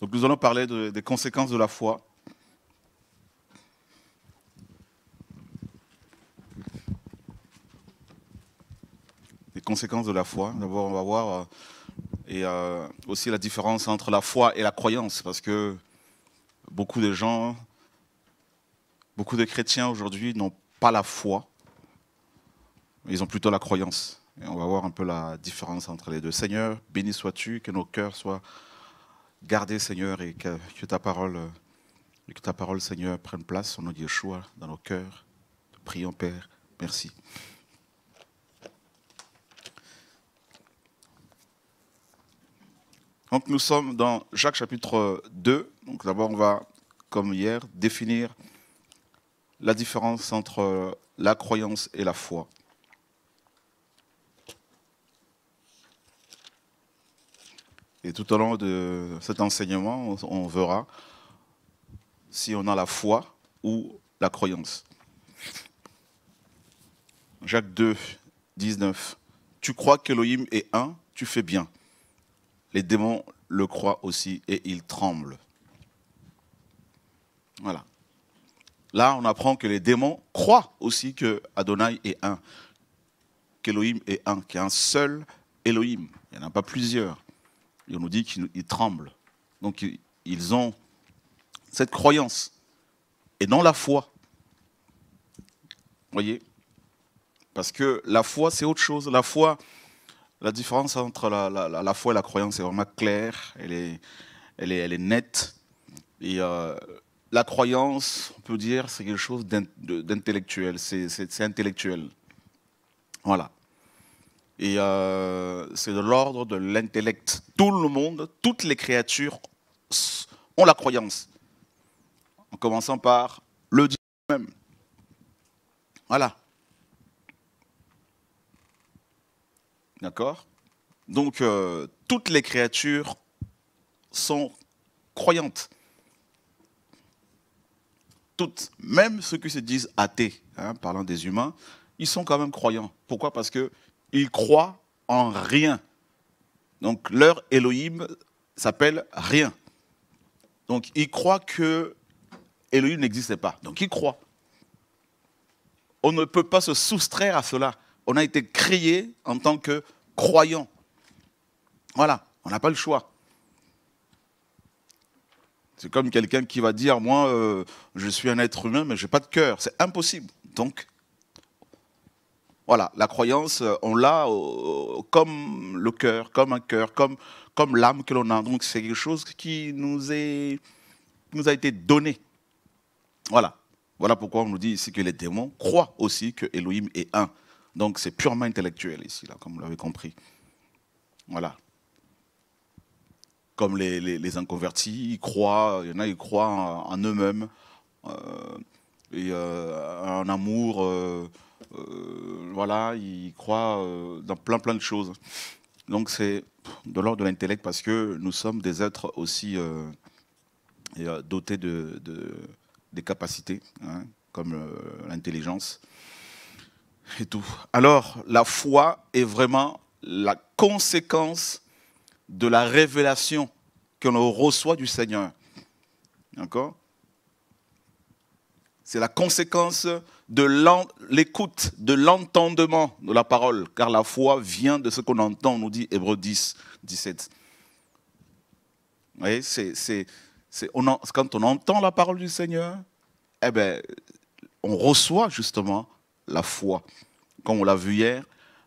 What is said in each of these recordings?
Donc nous allons parler des conséquences de la foi. Des conséquences de la foi. D'abord, on va voir euh, et euh, aussi la différence entre la foi et la croyance, parce que beaucoup de gens, beaucoup de chrétiens aujourd'hui n'ont pas la foi, ils ont plutôt la croyance. Et on va voir un peu la différence entre les deux. Seigneur, béni sois-tu, que nos cœurs soient garder, Seigneur, et que, ta parole, euh, que ta parole, Seigneur, prenne place en nom de Yeshua dans nos cœurs. Prions, Père. Merci. Donc nous sommes dans Jacques chapitre 2. Donc d'abord on va, comme hier, définir la différence entre euh, la croyance et la foi. Et tout au long de cet enseignement, on, verra si on a la foi ou la croyance. Jacques 2, 19. Tu crois qu'Elohim est un, tu fais bien. Les démons le croient aussi et ils tremblent. Voilà. Là, on apprend que les démons croient aussi que est un, qu'Elohim est un, qu'il y a un seul Elohim. Il n'y en a pas plusieurs. Et on nous dit qu'ils tremblent. Donc ils ont cette croyance. Et non la foi, vous voyez Parce que la foi, c'est autre chose. La foi, la différence entre la, foi et la croyance est vraiment claire, elle est, nette. Et euh, la croyance, on peut dire, c'est quelque chose d'intellectuel, c'est intellectuel. Voilà. Et euh, c'est de l'ordre de l'intellect. Tout le monde, toutes les créatures ont la croyance. En commençant par le Dieu même. Voilà. D'accord Donc, euh, toutes les créatures sont croyantes. Toutes, même ceux qui se disent athées, hein, parlant des humains, ils sont quand même croyants. Pourquoi Parce que ils croient en rien. Donc leur Elohim s'appelle rien. Donc ils croient que Elohim n'existait pas. Donc ils croient. On ne peut pas se soustraire à cela. On a été créé en tant que croyant. Voilà, on n'a pas le choix. C'est comme quelqu'un qui va dire, moi, euh, je suis un être humain, mais je n'ai pas de cœur. C'est impossible. Donc, voilà, la croyance, euh, on l'a euh, comme le cœur, comme un cœur, comme, comme l'âme que l'on a. Donc c'est quelque chose qui nous, est, nous a été donné. Voilà. Voilà pourquoi on nous dit ici que les démons croient aussi que Elohim est un. Donc c'est purement intellectuel ici, là, comme vous l'avez compris. Voilà. Comme les, inconvertis, ils croient, il y en a, ils croient en, eux-mêmes, euh, et en amour. Euh, voilà, il croit euh, dans plein plein de choses. Donc c'est de l'ordre de l'intellect parce que nous sommes des êtres aussi euh, dotés de, des capacités, hein, comme l'intelligence et tout. Alors la foi est vraiment la conséquence de la révélation que l'on reçoit du Seigneur. D'accord C'est la conséquence de l'écoute, de l'entendement de la parole, car la foi vient de ce qu'on entend, nous dit Hébreu 10, 17. Vous voyez, c'est, quand on entend la parole du Seigneur, eh bien, on reçoit justement la foi. Comme on l'a vu hier,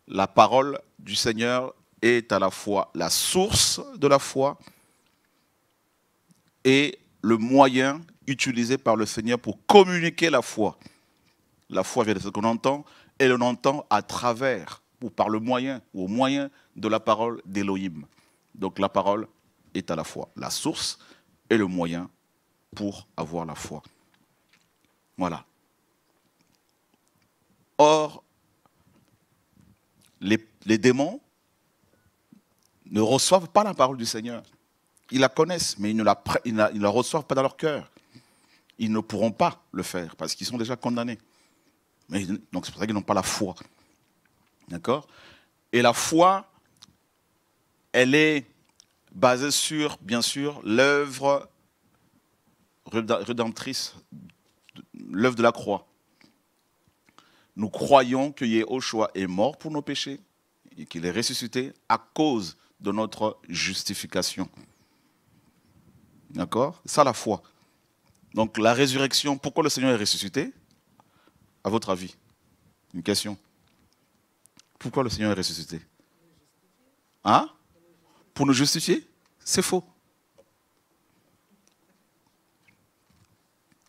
la parole du Seigneur est à la fois la source de la foi et le moyen utilisé par le Seigneur pour communiquer la foi. La foi vient de ce qu'on entend, et l'on entend à travers, ou par le moyen, ou au moyen de la parole d'Élohim. Donc la parole est à la fois la source et le moyen pour avoir la foi. Voilà. Or, les, démons ne reçoivent pas la parole du Seigneur. Ils la connaissent, mais ils ne la, ils ne la reçoivent pas dans leur cœur. Ils ne pourront pas le faire parce qu'ils sont déjà condamnés donc c'est pour ça qu'ils n'ont pas la foi. D'accord Et la foi, elle est basée sur, bien sûr, l'œuvre rédemptrice, l'œuvre de la croix. Nous croyons que Yehoshua est mort pour nos péchés et qu'il est ressuscité à cause de notre justification. D'accord Ça, la foi. Donc la résurrection, pourquoi le Seigneur est ressuscité à votre avis Une question. Pourquoi le Seigneur est ressuscité Hein Pour nous justifier C'est faux.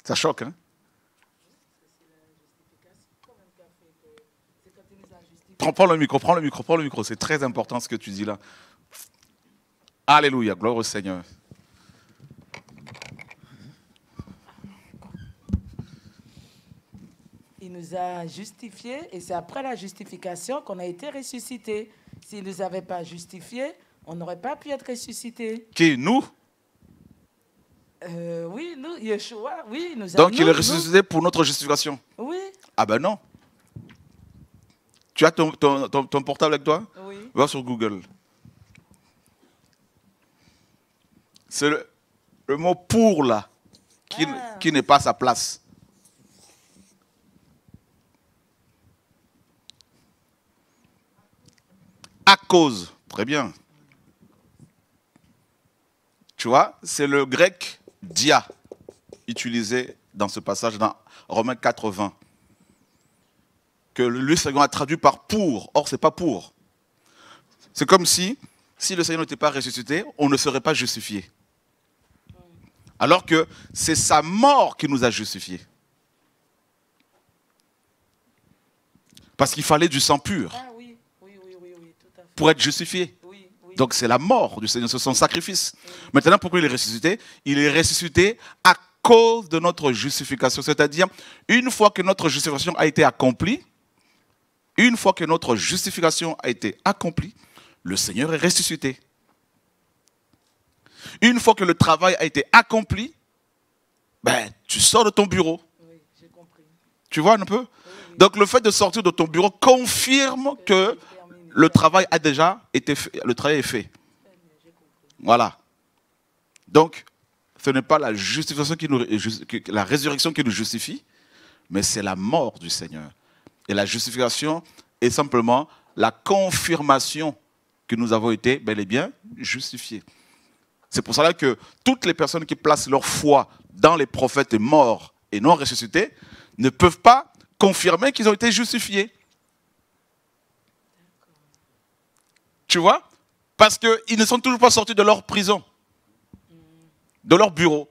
Ça choque, hein prends, le micro, prends le micro, prends le micro. C'est très important ce que tu dis là. Alléluia, gloire au Seigneur. nous a justifiés et c'est après la justification qu'on a été ressuscité. S'il ne nous avait pas justifiés, on n'aurait pas pu être ressuscité. Qui Nous euh, Oui, nous, Yeshua, oui, nous Donc il est ressuscité pour notre justification Oui. Ah ben non. Tu as ton, ton, portable avec toi Oui. Va sur Google. C'est le, mot pour là qui, ah. qui n'est pas à sa place. à cause. Très bien. Tu vois, c'est le grec dia utilisé dans ce passage dans Romains 80 que le Seigneur a traduit par pour. Or, ce n'est pas pour. C'est comme si, si le Seigneur n'était pas ressuscité, on ne serait pas justifié. Alors que c'est sa mort qui nous a justifiés. Parce qu'il fallait du sang pur pour être justifié. Donc c'est la mort du Seigneur, c'est son sacrifice. Maintenant, pourquoi il est ressuscité Il est ressuscité à cause de notre justification. C'est-à-dire, une fois que notre justification a été accomplie, une fois que notre justification a été accomplie, le Seigneur est ressuscité. Une fois que le travail a été accompli, ben, tu sors de ton bureau. Tu vois un peu Donc le fait de sortir de ton bureau confirme que le travail a déjà été fait, le travail est fait. Voilà. Donc, ce n'est pas la justification qui nous, la résurrection qui nous justifie, mais c'est la mort du Seigneur. Et la justification est simplement la confirmation que nous avons été bel et bien justifiés. C'est pour cela que toutes les personnes qui placent leur foi dans les prophètes morts et non ressuscités ne peuvent pas confirmer qu'ils ont été justifiés. Tu vois Parce qu'ils ne sont toujours pas sortis de leur prison, de leur bureau.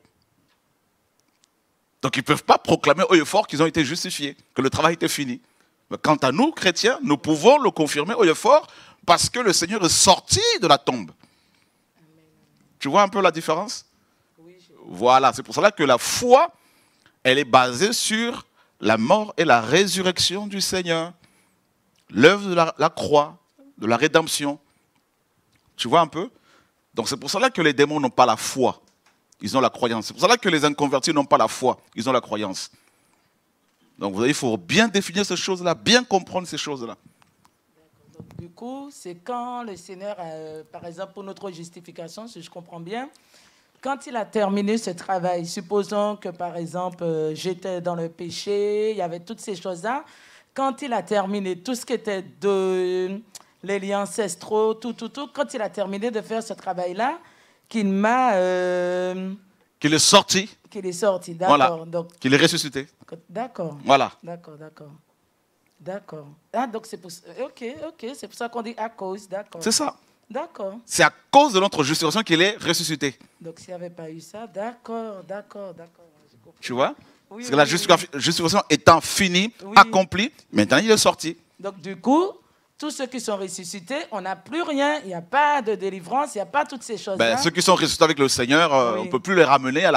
Donc ils ne peuvent pas proclamer haut et fort qu'ils ont été justifiés, que le travail était fini. Mais quant à nous, chrétiens, nous pouvons le confirmer haut et fort parce que le Seigneur est sorti de la tombe. Tu vois un peu la différence Voilà, c'est pour cela que la foi, elle est basée sur la mort et la résurrection du Seigneur, l'œuvre de la croix, de la rédemption. Tu vois un peu Donc c'est pour cela que les démons n'ont pas la foi. Ils ont la croyance. C'est pour cela que les inconvertis n'ont pas la foi. Ils ont la croyance. Donc vous voyez, il faut bien définir ces choses-là, bien comprendre ces choses-là. Du coup, c'est quand le Seigneur, euh, par exemple, pour notre justification, si je comprends bien, quand il a terminé ce travail, supposons que, par exemple, euh, j'étais dans le péché, il y avait toutes ces choses-là, quand il a terminé tout ce qui était de les liens ancestraux, tout, tout, tout. Quand il a terminé de faire ce travail-là, qu'il m'a... Euh, qu'il est sorti. Qu'il est sorti, d'accord. Qu'il est ressuscité. D'accord. Voilà. D'accord, d'accord. D'accord. Ah, donc c'est pour ça. Ok, ok, c'est pour ça qu'on dit à cause, d'accord. C'est ça. D'accord. C'est à cause de notre justification qu'il est ressuscité. Donc s'il n'y avait pas eu ça, d'accord, d'accord, d'accord. Tu vois oui, Parce que la justification étant finie, accomplie, maintenant il est sorti. Donc du coup, tous ceux qui sont ressuscités, on n'a plus rien, il n'y a pas de délivrance, il n'y a pas toutes ces choses. Ben, ceux qui sont ressuscités avec le Seigneur, euh, on ne peut plus les ramener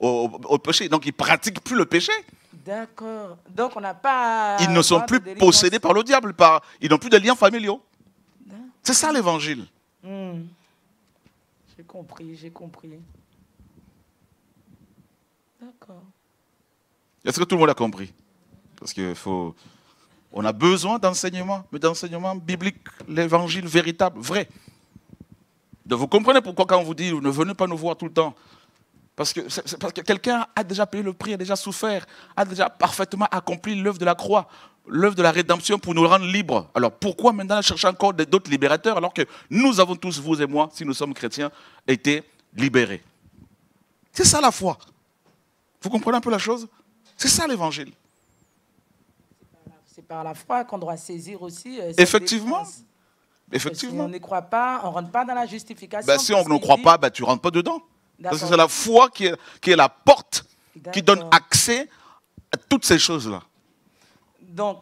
au, péché. Donc ils ne pratiquent plus le péché. D'accord. Donc on n'a pas. Ils ne sont plus possédés par le diable, par, ils n'ont plus de liens familiaux. C'est ça l'évangile. Hmm. J'ai compris, j'ai compris. D'accord. Est-ce que tout le monde a compris Parce qu'il faut. On a besoin d'enseignement, mais d'enseignement biblique, l'évangile véritable, vrai. vous comprenez pourquoi quand on vous dit ne venez pas nous voir tout le temps. Parce que, parce que quelqu'un a déjà payé le prix, a déjà souffert, a déjà parfaitement accompli l'œuvre de la croix, l'œuvre de la rédemption pour nous rendre libres. Alors pourquoi maintenant chercher encore d'autres libérateurs alors que nous avons tous, vous et moi, si nous sommes chrétiens, été libérés C'est ça la foi. Vous comprenez un peu la chose C'est ça l'évangile. C'est par la foi qu'on doit saisir aussi. Euh, Effectivement. Effectivement. Si on ne croit pas, on ne rentre pas dans la justification. Ben, si on ne croit pas, bah, tu ne rentres pas dedans. Parce que c'est la foi qui est, la porte qui donne accès à toutes ces choses-là. Donc,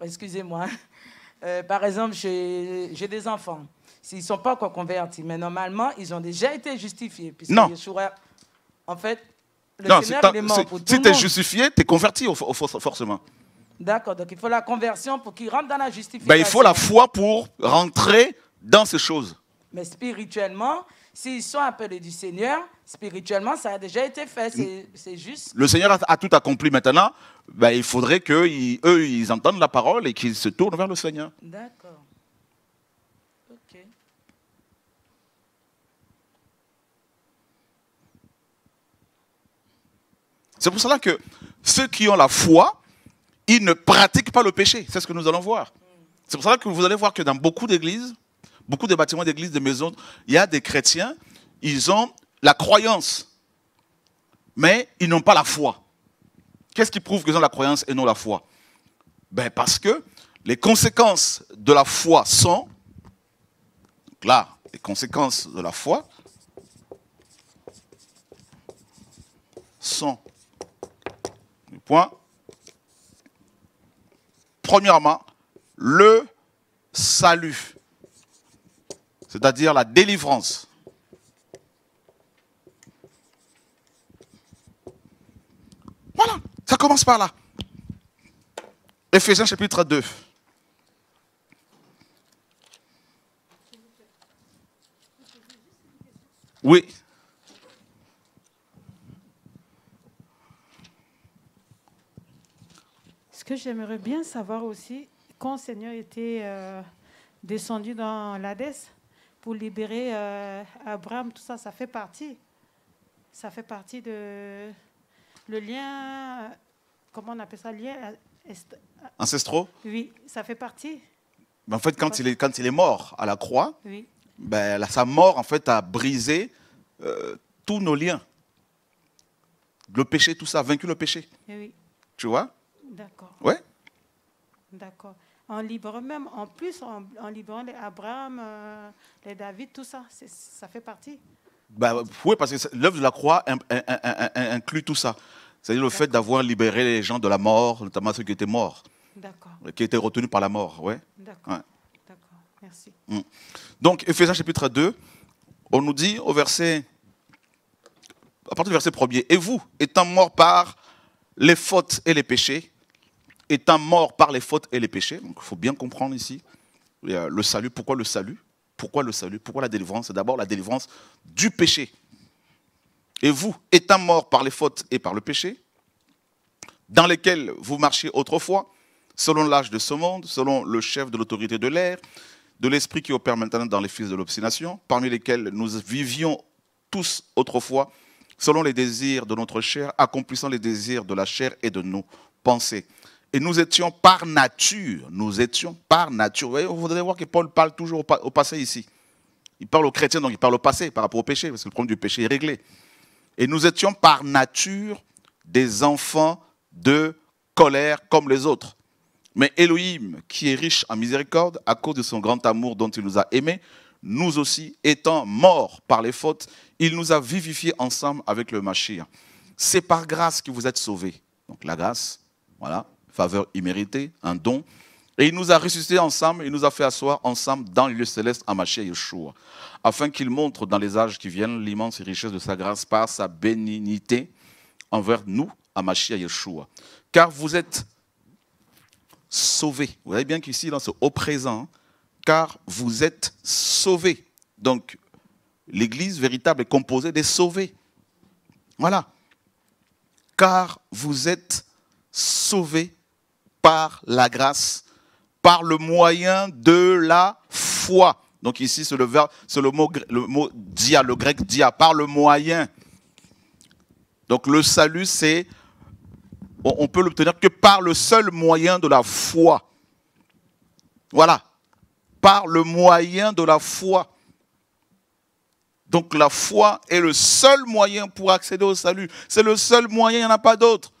excusez-moi. Hein. Euh, par exemple, j'ai des enfants. S'ils ne sont pas encore convertis, mais normalement, ils ont déjà été justifiés. non. en fait, le non, Si tu es justifié, tu es converti forcément. D'accord, donc il faut la conversion pour qu'ils rentrent dans la justification. Ben, il faut la foi pour rentrer dans ces choses. Mais spirituellement, s'ils sont appelés du Seigneur, spirituellement, ça a déjà été fait, c'est juste. Le Seigneur a, tout accompli maintenant, ben, il faudrait qu'eux, eux, ils entendent la parole et qu'ils se tournent vers le Seigneur. D'accord. Ok. C'est pour cela que ceux qui ont la foi, ils ne pratiquent pas le péché. C'est ce que nous allons voir. C'est pour ça que vous allez voir que dans beaucoup d'églises, beaucoup de bâtiments d'églises, de maisons, il y a des chrétiens, ils ont la croyance, mais ils n'ont pas la foi. Qu'est-ce qui prouve qu'ils ont la croyance et non la foi ben Parce que les conséquences de la foi sont, là, les conséquences de la foi sont, point, Premièrement, le salut, c'est-à-dire la délivrance. Voilà, ça commence par là. Éphésiens chapitre 2. Oui. j'aimerais bien savoir aussi, quand le Seigneur était euh, descendu dans l'Hadès pour libérer euh, Abraham, tout ça, ça fait partie. Ça fait partie de le lien, comment on appelle ça, lien Oui, ça fait partie. en fait, quand il, est, quand il est mort à la croix, ben, sa mort en fait a brisé euh, tous nos liens. Le péché, tout ça, a vaincu le péché. Eh tu vois D'accord. Oui D'accord. En libérant même, en plus, en, libérant les Abraham, euh, les David, tout ça, ça fait partie. Bah, oui, parce que l'œuvre de la croix inclut tout ça. C'est-à-dire le fait d'avoir libéré les gens de la mort, notamment ceux qui étaient morts. D'accord. Euh, qui étaient retenus par la mort, ouais. D'accord. D'accord, merci. Mm. Donc, Ephésiens chapitre 2, on nous dit au verset, à partir du verset premier, « et vous, étant morts par les fautes et les péchés, étant mort par les fautes et les péchés, donc il faut bien comprendre ici le salut, pourquoi le salut Pourquoi le salut Pourquoi la délivrance C'est d'abord la délivrance du péché. Et vous, étant mort par les fautes et par le péché, dans lesquels vous marchiez autrefois, selon l'âge de ce monde, selon le chef de l'autorité de l'air, de l'esprit qui opère maintenant dans les fils de l'obstination, parmi lesquels nous vivions tous autrefois, selon les désirs de notre chair, accomplissant les désirs de la chair et de nos pensées. Et nous étions par nature, nous étions par nature. Vous, voyez, vous allez voir que Paul parle toujours au passé ici. Il parle aux chrétiens, donc il parle au passé par rapport au péché, parce que le problème du péché est réglé. Et nous étions par nature des enfants de colère comme les autres. Mais Elohim, qui est riche en miséricorde, à cause de son grand amour dont il nous a aimés, nous aussi, étant morts par les fautes, il nous a vivifiés ensemble avec le Machir. C'est par grâce que vous êtes sauvés. Donc la grâce, voilà, faveur imméritée, un don. Et il nous a ressuscités ensemble, il nous a fait asseoir ensemble dans le lieu céleste à Machia Yeshua, afin qu'il montre dans les âges qui viennent l'immense richesse de sa grâce par sa bénignité envers nous, à Machia Yeshua. Car vous êtes sauvés. Vous voyez bien qu'ici, dans ce au présent, car vous êtes sauvés. Donc, l'Église véritable est composée des sauvés. Voilà. Car vous êtes sauvés par la grâce, par le moyen de la foi. Donc ici, c'est le, le, mot, le mot dia, le grec dia, par le moyen. Donc le salut, c'est, on peut l'obtenir que par le seul moyen de la foi. Voilà, par le moyen de la foi. Donc la foi est le seul moyen pour accéder au salut. C'est le seul moyen, il n'y en a pas d'autre.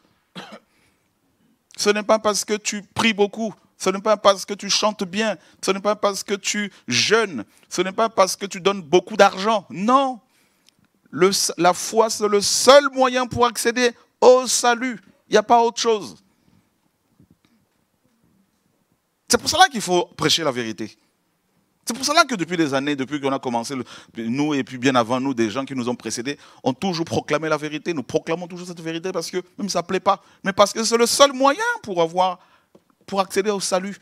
Ce n'est pas parce que tu pries beaucoup, ce n'est pas parce que tu chantes bien, ce n'est pas parce que tu jeûnes, ce n'est pas parce que tu donnes beaucoup d'argent. Non. la foi, c'est le seul moyen pour accéder au salut. Il n'y a pas autre chose. C'est pour cela qu'il faut prêcher la vérité. C'est pour cela que depuis des années, depuis qu'on a commencé, nous et puis bien avant nous, des gens qui nous ont précédés, ont toujours proclamé la vérité. Nous proclamons toujours cette vérité parce que même ça ne plaît pas, mais parce que c'est le seul moyen pour avoir, pour accéder au salut.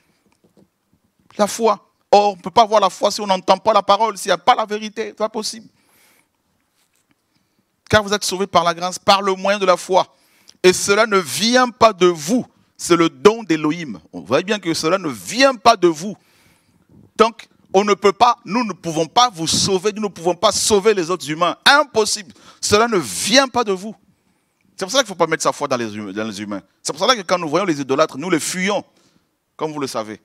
La foi. Or, on ne peut pas avoir la foi si on n'entend pas la parole, s'il n'y a pas la vérité. Ce pas possible. Car vous êtes sauvés par la grâce, par le moyen de la foi. Et cela ne vient pas de vous. C'est le don d'Elohim. On voit bien que cela ne vient pas de vous. Donc, on ne peut pas, nous ne pouvons pas vous sauver, nous ne pouvons pas sauver les autres humains. Impossible. Cela ne vient pas de vous. C'est pour ça qu'il ne faut pas mettre sa foi dans les, humains. C'est pour ça que quand nous voyons les idolâtres, nous les fuyons, comme vous le savez.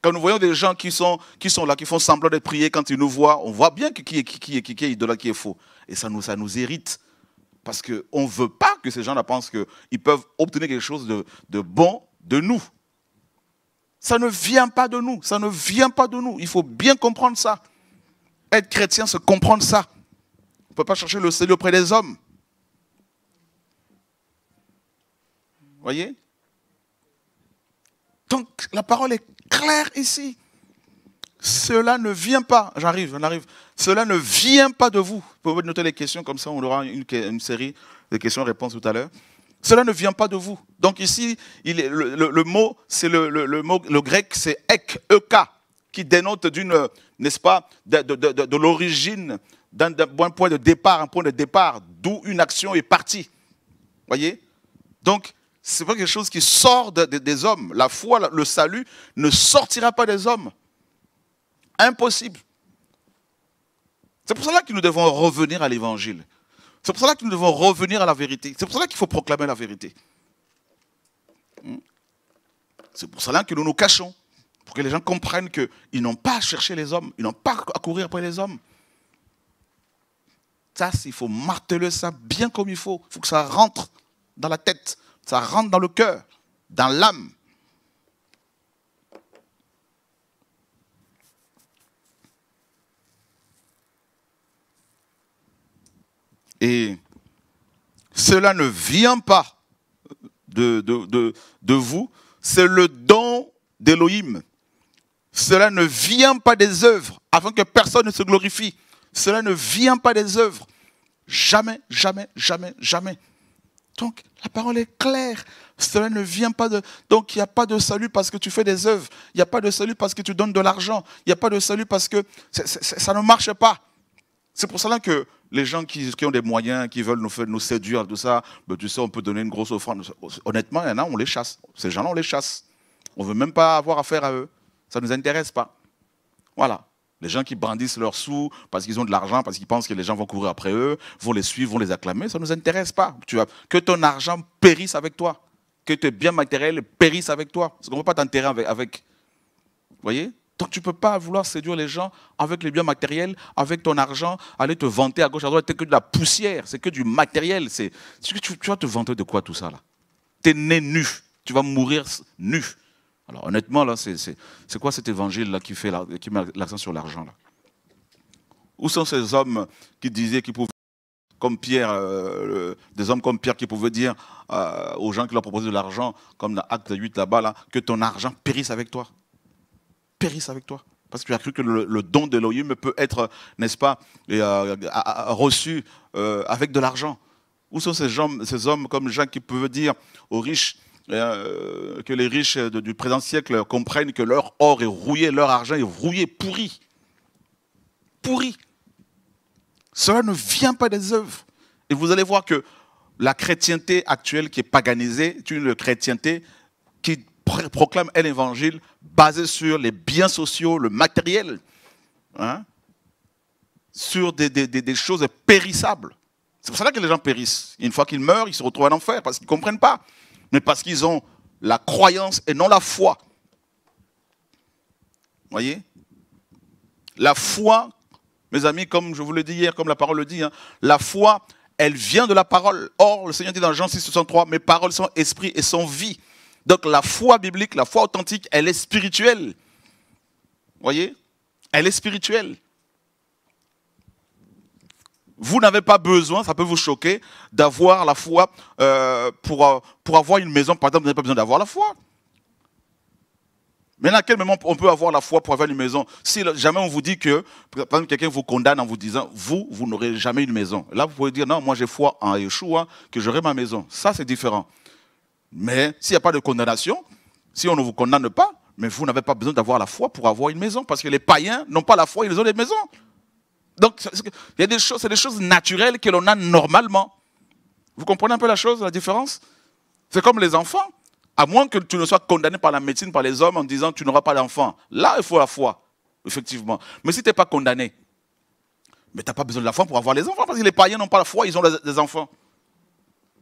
Quand nous voyons des gens qui sont, qui sont là, qui font semblant de prier, quand ils nous voient, on voit bien qui est, qui est, qui est idolâtre, qui est faux. Et ça nous, irrite, Parce qu'on ne veut pas que ces gens-là pensent qu'ils peuvent obtenir quelque chose de bon de nous. Ça ne vient pas de nous, ça ne vient pas de nous. Il faut bien comprendre ça. Être chrétien, c'est comprendre ça. On ne peut pas chercher le salut auprès des hommes. Voyez Donc la parole est claire ici. Cela ne vient pas, j'arrive, j'en arrive. Cela ne vient pas de vous. Vous pouvez noter les questions comme ça, on aura une série de questions-réponses tout à l'heure. Cela ne vient pas de vous. Donc ici, le, mot, c'est le, grec, c'est ek, qui dénote d'une, euh, n'est-ce pas, de, l'origine, d'un, point de départ, un point de départ, d'où une action est partie. Voyez Donc, c'est pas quelque chose qui sort des hommes. La foi, le salut ne sortira pas des hommes. Impossible. C'est pour cela que nous devons revenir à l'évangile. C'est pour cela que nous devons revenir à la vérité. C'est pour cela qu'il faut proclamer la vérité. Hmm. C'est pour cela que nous nous cachons, pour que les gens comprennent qu'ils n'ont pas à chercher les hommes, ils n'ont pas à courir après les hommes. Ça, il faut marteler ça bien comme il faut. Il faut que ça rentre dans la tête, ça rentre dans le cœur, dans l'âme. Et cela ne vient pas de, de, vous, c'est le don d'Élohim. Cela ne vient pas des œuvres, avant que personne ne se glorifie. Cela ne vient pas des œuvres. Jamais, jamais, jamais, jamais. Donc, la parole est claire. Cela ne vient pas de... Donc, il n'y a pas de salut parce que tu fais des œuvres. Il n'y a pas de salut parce que tu donnes de l'argent. Il n'y a pas de salut parce que ça ne marche pas. C'est pour cela que les gens qui, ont des moyens, qui veulent nous, nous séduire, tout ça, ben, tu sais, on peut donner une grosse offrande. Honnêtement, il y en a, on les chasse. Ces gens-là, on les chasse. On ne veut même pas avoir affaire à eux. Ça ne nous intéresse pas. Voilà. Les gens qui brandissent leurs sous parce qu'ils ont de l'argent, parce qu'ils pensent que les gens vont courir après eux, vont les suivre, vont les acclamer, ça ne nous intéresse pas. Tu que ton argent périsse avec toi, que tes biens matériels périssent avec toi, parce qu'on ne peut pas t'enterrer avec. Vous voyez donc tu ne peux pas vouloir séduire les gens avec les biens matériels, avec ton argent, aller te vanter à gauche, à droite, c'est que de la poussière, c'est que du matériel. C'est... Tu, tu, vas te vanter de quoi tout ça là Tu es né nu, tu vas mourir nu. Alors honnêtement, là, c'est, quoi cet évangile là qui, fait met l'accent sur l'argent là Où sont ces hommes qui disaient qu'ils pouvaient comme Pierre, euh, des hommes comme Pierre qui pouvaient dire euh, aux gens qui leur proposaient de l'argent, comme dans Acte 8 là-bas, là, que ton argent périsse avec toi périssent avec toi. Parce que tu as cru que le, don don d'Elohim peut être, n'est-ce pas, euh, reçu euh, avec de l'argent. Où sont ces gens, ces hommes comme Jacques qui peuvent dire aux riches, euh, que les riches du présent siècle comprennent que leur or est rouillé, leur argent est rouillé, pourri. Pourri. Cela ne vient pas des œuvres. Et vous allez voir que la chrétienté actuelle qui est paganisée est une chrétienté proclame un évangile basé sur les biens sociaux, le matériel, hein, sur des, choses périssables. C'est pour ça que les gens périssent. Une fois qu'ils meurent, ils se retrouvent en enfer parce qu'ils ne comprennent pas, mais parce qu'ils ont la croyance et non la foi. Voyez La foi, mes amis, comme je vous l'ai dit hier, comme la parole le dit, hein, la foi, elle vient de la parole. Or, le Seigneur dit dans Jean 6, 63, mes paroles sont esprit et sont vie. Donc la foi biblique, la foi authentique, elle est spirituelle. Voyez Elle est spirituelle. Vous n'avez pas besoin, ça peut vous choquer, d'avoir la foi euh, pour, pour avoir une maison. Par exemple, vous n'avez pas besoin d'avoir la foi. Mais à quel moment on peut avoir la foi pour avoir une maison Si jamais on vous dit que, par exemple, quelqu'un vous condamne en vous disant, vous, vous n'aurez jamais une maison. Là, vous pouvez dire, non, moi j'ai foi en Yeshua, que j'aurai ma maison. Ça, c'est différent. Mais s'il n'y a pas de condamnation, si on ne vous condamne pas, mais vous n'avez pas besoin d'avoir la foi pour avoir une maison, parce que les païens n'ont pas la foi, ils ont des maisons. Donc, il y a des choses, c'est des choses naturelles que l'on a normalement. Vous comprenez un peu la chose, la différence C'est comme les enfants. À moins que tu ne sois condamné par la médecine, par les hommes, en disant tu n'auras pas d'enfant. Là, il faut la foi, effectivement. Mais si tu n'es pas condamné, mais tu n'as pas besoin de la foi pour avoir les enfants, parce que les païens n'ont pas la foi, ils ont des enfants.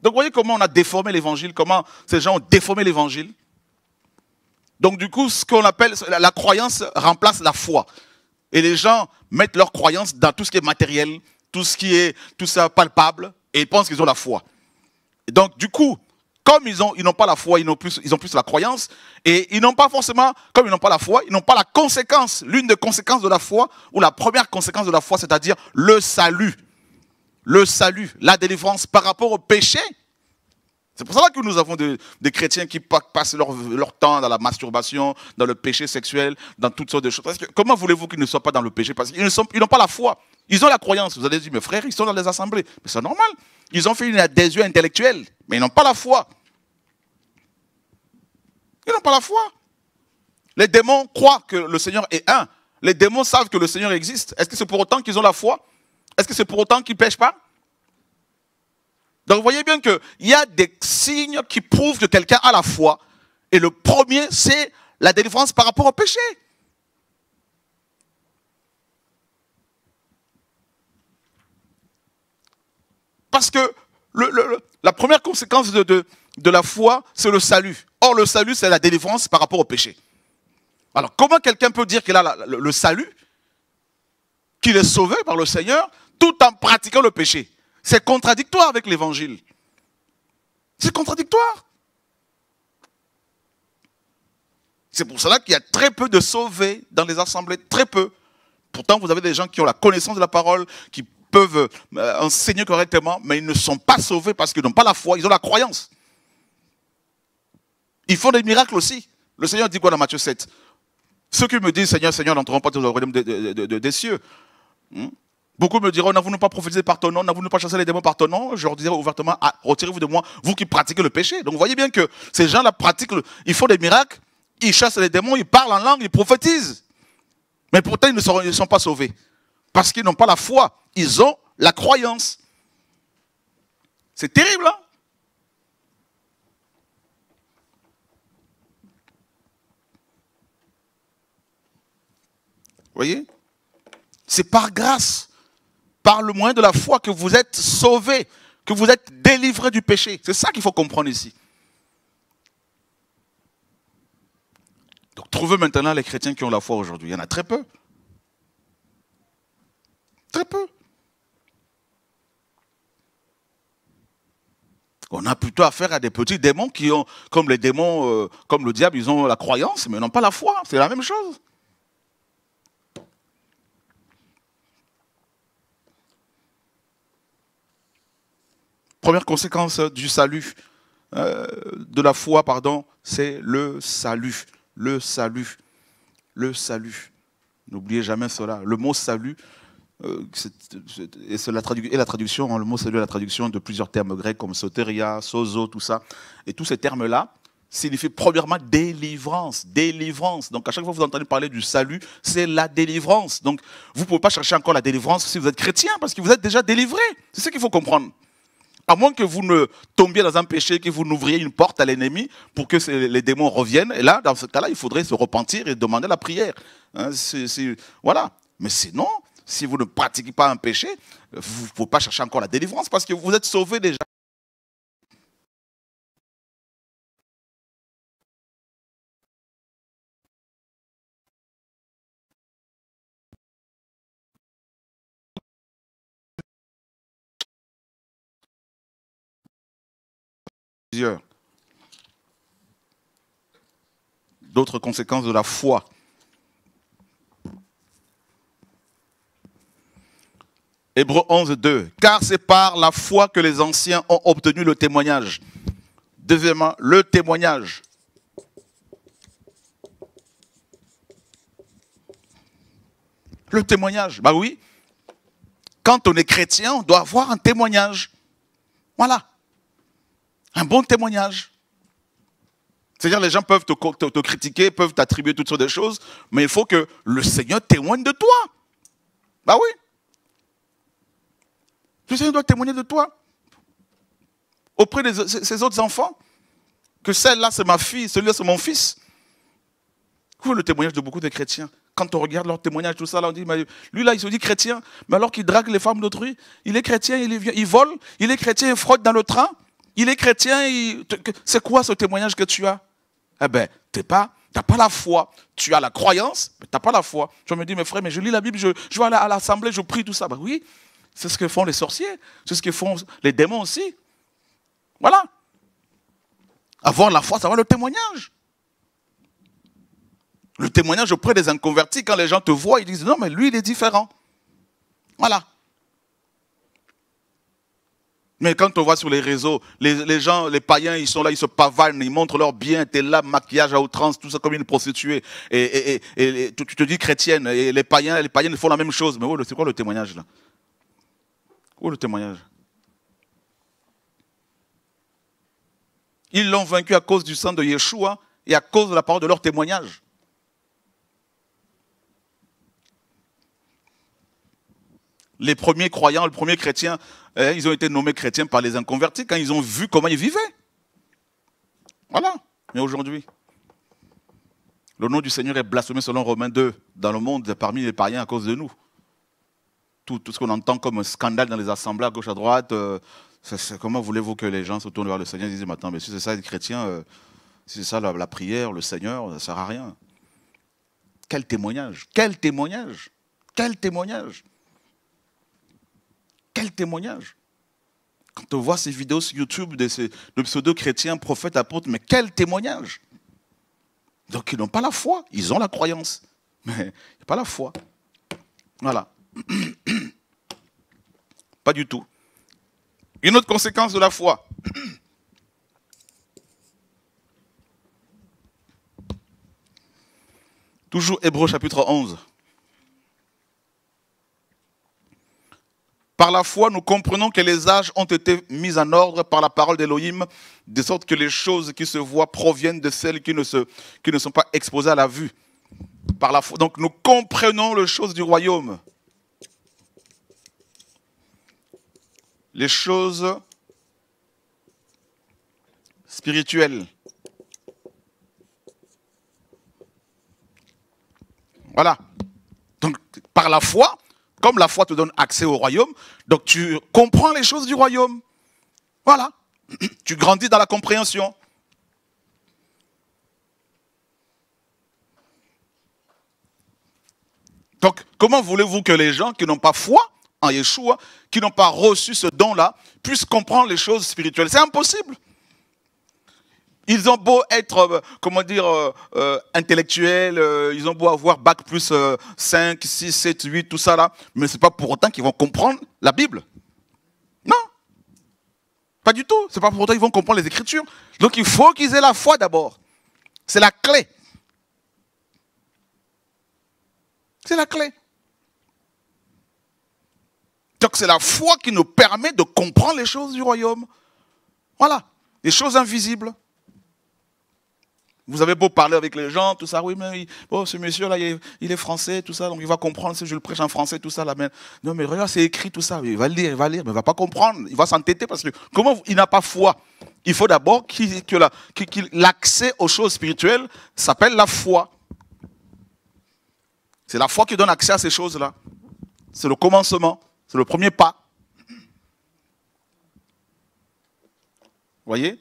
Donc vous voyez comment on a déformé l'évangile, comment ces gens ont déformé l'évangile. Donc du coup, ce qu'on appelle la, croyance remplace la foi. Et les gens mettent leur croyance dans tout ce qui est matériel, tout ce qui est tout ça palpable, et ils pensent qu'ils ont la foi. donc du coup, comme ils n'ont ils pas la foi, ils ont, plus, ils ont plus la croyance, et ils n'ont pas forcément, comme ils n'ont pas la foi, ils n'ont pas la conséquence, l'une des conséquences de la foi, ou la première conséquence de la foi, c'est-à-dire le salut le salut, la délivrance par rapport au péché. C'est pour cela que nous avons des, chrétiens qui passent leur, temps dans la masturbation, dans le péché sexuel, dans toutes sortes de choses. comment voulez-vous qu'ils ne soient pas dans le péché Parce qu'ils n'ont pas la foi. Ils ont la croyance. Vous allez dire, mes frères, ils sont dans les assemblées. Mais c'est normal. Ils ont fait une adhésion intellectuelle, mais ils n'ont pas la foi. Ils n'ont pas la foi. Les démons croient que le Seigneur est un. Les démons savent que le Seigneur existe. Est-ce que c'est pour autant qu'ils ont la foi est-ce que c'est pour autant qu'il ne pêche pas Donc vous voyez bien qu'il y a des signes qui prouvent que quelqu'un a la foi. Et le premier, c'est la délivrance par rapport au péché. Parce que la première conséquence de, la foi, c'est le salut. Or, le salut, c'est la délivrance par rapport au péché. Alors, comment quelqu'un peut dire qu'il a le salut qu'il est sauvé par le Seigneur tout en pratiquant le péché. C'est contradictoire avec l'évangile. C'est contradictoire. C'est pour cela qu'il y a très peu de sauvés dans les assemblées, très peu. Pourtant, vous avez des gens qui ont la connaissance de la parole, qui peuvent euh, enseigner correctement, mais ils ne sont pas sauvés parce qu'ils n'ont pas la foi, ils ont la croyance. Ils font des miracles aussi. Le Seigneur dit quoi dans Matthieu 7 Ceux qui me disent Seigneur, Seigneur, n'entreront pas dans le royaume des cieux. Hmm Beaucoup me diront, n'avons-nous pas prophétisé par ton nom, n'avons-nous pas chassé les démons par ton nom Je leur dirai ouvertement, ah, retirez-vous de moi, vous qui pratiquez le péché. Donc vous voyez bien que ces gens-là pratiquent, ils font des miracles, ils chassent les démons, ils parlent en langue, ils prophétisent. Mais pourtant, ils ne sont, ils ne sont pas sauvés. Parce qu'ils n'ont pas la foi, ils ont la croyance. C'est terrible, hein Vous voyez C'est par grâce par le moyen de la foi que vous êtes sauvés, que vous êtes délivrés du péché. C'est ça qu'il faut comprendre ici. Donc trouvez maintenant les chrétiens qui ont la foi aujourd'hui. Il y en a très peu. Très peu. On a plutôt affaire à des petits démons qui ont, comme les démons, euh, comme le diable, ils ont la croyance, mais n'ont pas la foi. C'est la même chose. Première conséquence du salut, euh, de la foi, pardon, c'est le salut. Le salut. Le salut. N'oubliez jamais cela. Le mot salut, euh, et, la et, la traduction, hein, le mot salut est la traduction de plusieurs termes grecs comme soteria, sozo, tout ça. Et tous ces termes-là signifient premièrement délivrance, délivrance. Donc à chaque fois que vous entendez parler du salut, c'est la délivrance. Donc vous ne pouvez pas chercher encore la délivrance si vous êtes chrétien, parce que vous êtes déjà délivré. C'est ce qu'il faut comprendre. À moins que vous ne tombiez dans un péché, que vous n'ouvriez une porte à l'ennemi pour que les démons reviennent. Et là, dans ce cas-là, il faudrait se repentir et demander la prière. Hein, voilà. Mais sinon, si vous ne pratiquez pas un péché, vous ne pouvez pas chercher encore la délivrance parce que vous êtes sauvé déjà. D'autres conséquences de la foi. Hébreu 11, 2. Car c'est par la foi que les anciens ont obtenu le témoignage. Deuxièmement, le témoignage. Le témoignage. Bah oui. Quand on est chrétien, on doit avoir un témoignage. Voilà. Un bon témoignage. C'est-à-dire, les gens peuvent te, critiquer, peuvent t'attribuer toutes sortes de choses, mais il faut que le Seigneur témoigne de toi. Bah oui. Le Seigneur doit témoigner de toi. Auprès de ses autres enfants, que celle-là, c'est ma fille, celui-là, c'est mon fils. Vous le témoignage de beaucoup de chrétiens. Quand on regarde leur témoignage, tout ça, là, on dit, lui, là, il se dit chrétien, mais alors qu'il drague les femmes d'autrui, il est chrétien, il, il vole, il est chrétien, il frotte dans le train il est chrétien, c'est quoi ce témoignage que tu as Eh bien, tu n'as pas, la foi. Tu as la croyance, mais tu n'as pas la foi. Je me dis, mes frères, mais je lis la Bible, je, vais à l'assemblée, je prie, tout ça. Ben oui, c'est ce que font les sorciers, c'est ce que font les démons aussi. Voilà. Avoir la foi, ça va le témoignage. Le témoignage auprès des inconvertis, quand les gens te voient, ils disent, non, mais lui, il est différent. Voilà. Mais quand on voit sur les réseaux, les, gens, les païens, ils sont là, ils se pavanent, ils montrent leurs biens, t'es là, maquillage à outrance, tout ça comme une prostituée. Et, tu, te dis chrétienne, et les païens, les païens font la même chose. Mais oh, c'est quoi le témoignage là Où oh, le témoignage Ils l'ont vaincu à cause du sang de Yeshua et à cause de la parole de leur témoignage. Les premiers croyants, les premiers chrétiens, hein, ils ont été nommés chrétiens par les inconvertis quand ils ont vu comment ils vivaient. Voilà. Mais aujourd'hui, le nom du Seigneur est blasphémé selon Romains 2 dans le monde parmi les païens à cause de nous. Tout, ce qu'on entend comme un scandale dans les assemblées à gauche à droite, euh, comment voulez-vous que les gens se tournent vers le Seigneur et disent Mais attends, mais si c'est ça les chrétiens, euh, si c'est ça la, la, prière, le Seigneur, ça ne sert à rien. Quel témoignage Quel témoignage Quel témoignage quel témoignage Quand on voit ces vidéos sur YouTube de, ces, pseudo-chrétiens, prophètes, apôtres, mais quel témoignage Donc ils n'ont pas la foi, ils ont la croyance, mais ils a pas la foi. Voilà. Pas du tout. Une autre conséquence de la foi. Toujours Hébreu chapitre 11. Par la foi, nous comprenons que les âges ont été mis en ordre par la parole d'Élohim, de sorte que les choses qui se voient proviennent de celles qui ne, qui ne sont pas exposées à la vue. Par la foi. Donc nous comprenons les choses du royaume. Les choses spirituelles. Voilà. Donc par la foi, comme la foi te donne accès au royaume, donc tu comprends les choses du royaume. Voilà. Tu grandis dans la compréhension. Donc, comment voulez-vous que les gens qui n'ont pas foi en Yeshua, qui n'ont pas reçu ce don-là, puissent comprendre les choses spirituelles C'est impossible. Ils ont beau être, euh, comment dire, euh, euh, intellectuels, ils ont beau avoir bac plus 5, 6, 7, 8, tout ça là, mais ce n'est pas pour autant qu'ils vont comprendre la Bible. Non. Pas du tout. Ce n'est pas pour autant qu'ils vont comprendre les Écritures. Donc il faut qu'ils aient la foi d'abord. C'est la clé. C'est la clé. Donc c'est la foi qui nous permet de comprendre les choses du royaume. Voilà. Les choses invisibles. Vous avez beau parler avec les gens, tout ça, oui, mais bon, oh, ce monsieur-là, il, est français, tout ça, donc il va comprendre si je le prêche en français, tout ça. Là, mais, non, mais regarde, c'est écrit, tout ça. Il va lire, il va lire, mais il va pas comprendre. Il va s'entêter parce que comment il n'a pas foi Il faut d'abord que l'accès aux choses spirituelles s'appelle la foi. C'est la foi qui donne accès à ces choses-là. C'est le commencement, c'est le premier pas. Vous voyez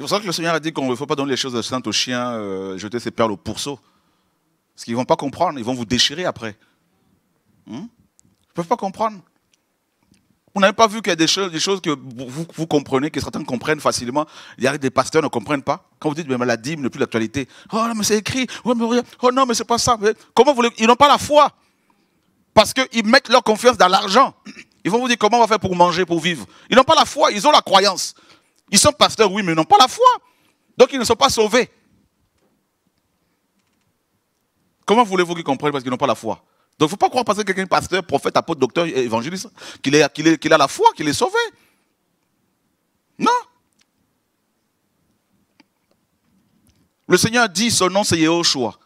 C'est pour ça que le Seigneur a dit qu'on ne faut pas donner les choses de saintes aux chiens, euh, jeter ses perles au pourceau. Parce qu'ils ne vont pas comprendre, ils vont vous déchirer après. Hmm? ils ne peuvent pas comprendre. Vous n'avez pas vu qu'il y a des choses, des choses que vous, comprenez, que certains comprennent facilement. Il y a des pasteurs qui ne comprennent pas. Quand vous dites, mais la dîme n'est plus l'actualité. Oh non, mais c'est écrit. Oh, non, mais c'est pas ça. Comment vous Ils n'ont pas la foi. Parce qu'ils mettent leur confiance dans l'argent. Ils vont vous dire comment on va faire pour manger, pour vivre. Ils n'ont pas la foi, ils ont la croyance. Ils sont pasteurs, oui, mais ils n'ont pas la foi. Donc ils ne sont pas sauvés. Comment voulez-vous qu'ils comprennent parce qu'ils n'ont pas la foi Donc il ne faut pas croire parce que quelqu'un est pasteur, prophète, apôtre, docteur, évangéliste, qu'il a la foi, qu'il est sauvé. Non. Le Seigneur dit, son nom c'est Yehoshua.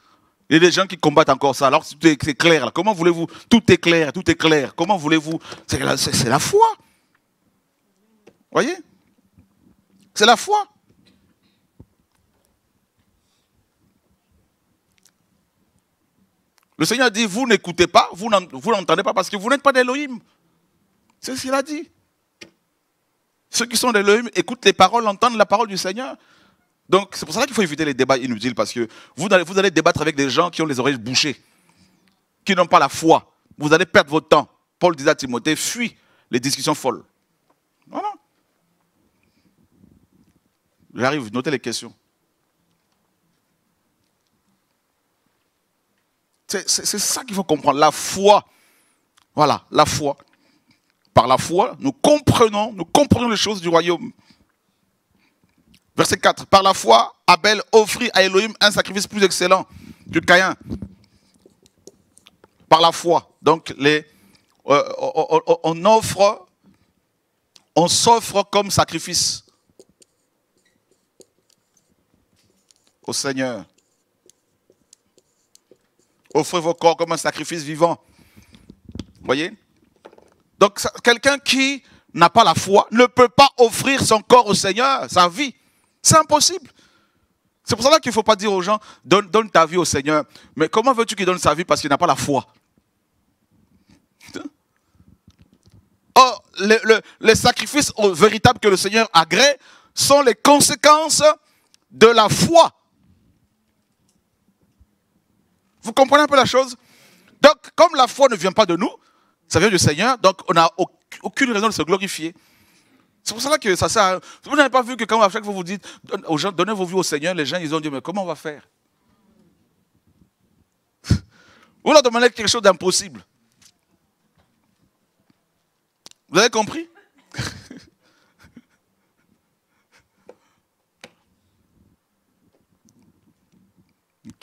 Il y a des gens qui combattent encore ça. Alors c'est clair. Là. Comment voulez-vous Tout est clair, tout est clair. Comment voulez-vous C'est la, la foi. Voyez c'est la foi. Le Seigneur dit, vous n'écoutez pas, vous n'entendez pas parce que vous n'êtes pas d'Elohim. C'est ce qu'il a dit. Ceux qui sont d'Elohim écoutent les paroles, entendent la parole du Seigneur. Donc c'est pour ça qu'il faut éviter les débats inutiles parce que vous allez, vous allez débattre avec des gens qui ont les oreilles bouchées, qui n'ont pas la foi. Vous allez perdre votre temps. Paul disait à Timothée, fuis les discussions folles. Non, non. J'arrive, notez les questions. C'est ça qu'il faut comprendre, la foi. Voilà, la foi. Par la foi, nous comprenons, nous comprenons les choses du royaume. Verset 4. Par la foi, Abel offrit à Elohim un sacrifice plus excellent que Caïn. Par la foi. Donc, euh, on offre, on s'offre comme sacrifice. au Seigneur. Offrez vos corps comme un sacrifice vivant. Voyez Donc quelqu'un qui n'a pas la foi ne peut pas offrir son corps au Seigneur, sa vie. C'est impossible. C'est pour cela qu'il ne faut pas dire aux gens, donne, ta vie au Seigneur. Mais comment veux-tu qu'il donne sa vie parce qu'il n'a pas la foi Or, les sacrifices véritables que le Seigneur agrée sont les conséquences de la foi vous comprenez un peu la chose Donc, comme la foi ne vient pas de nous, ça vient du Seigneur, donc on n'a aucune raison de se glorifier. C'est pour cela que ça sert à... Vous n'avez pas vu que quand vous chaque fois vous dites aux gens, donnez vos vues au Seigneur, les gens, ils ont dit, mais comment on va faire Vous leur demandez quelque chose d'impossible. Vous avez compris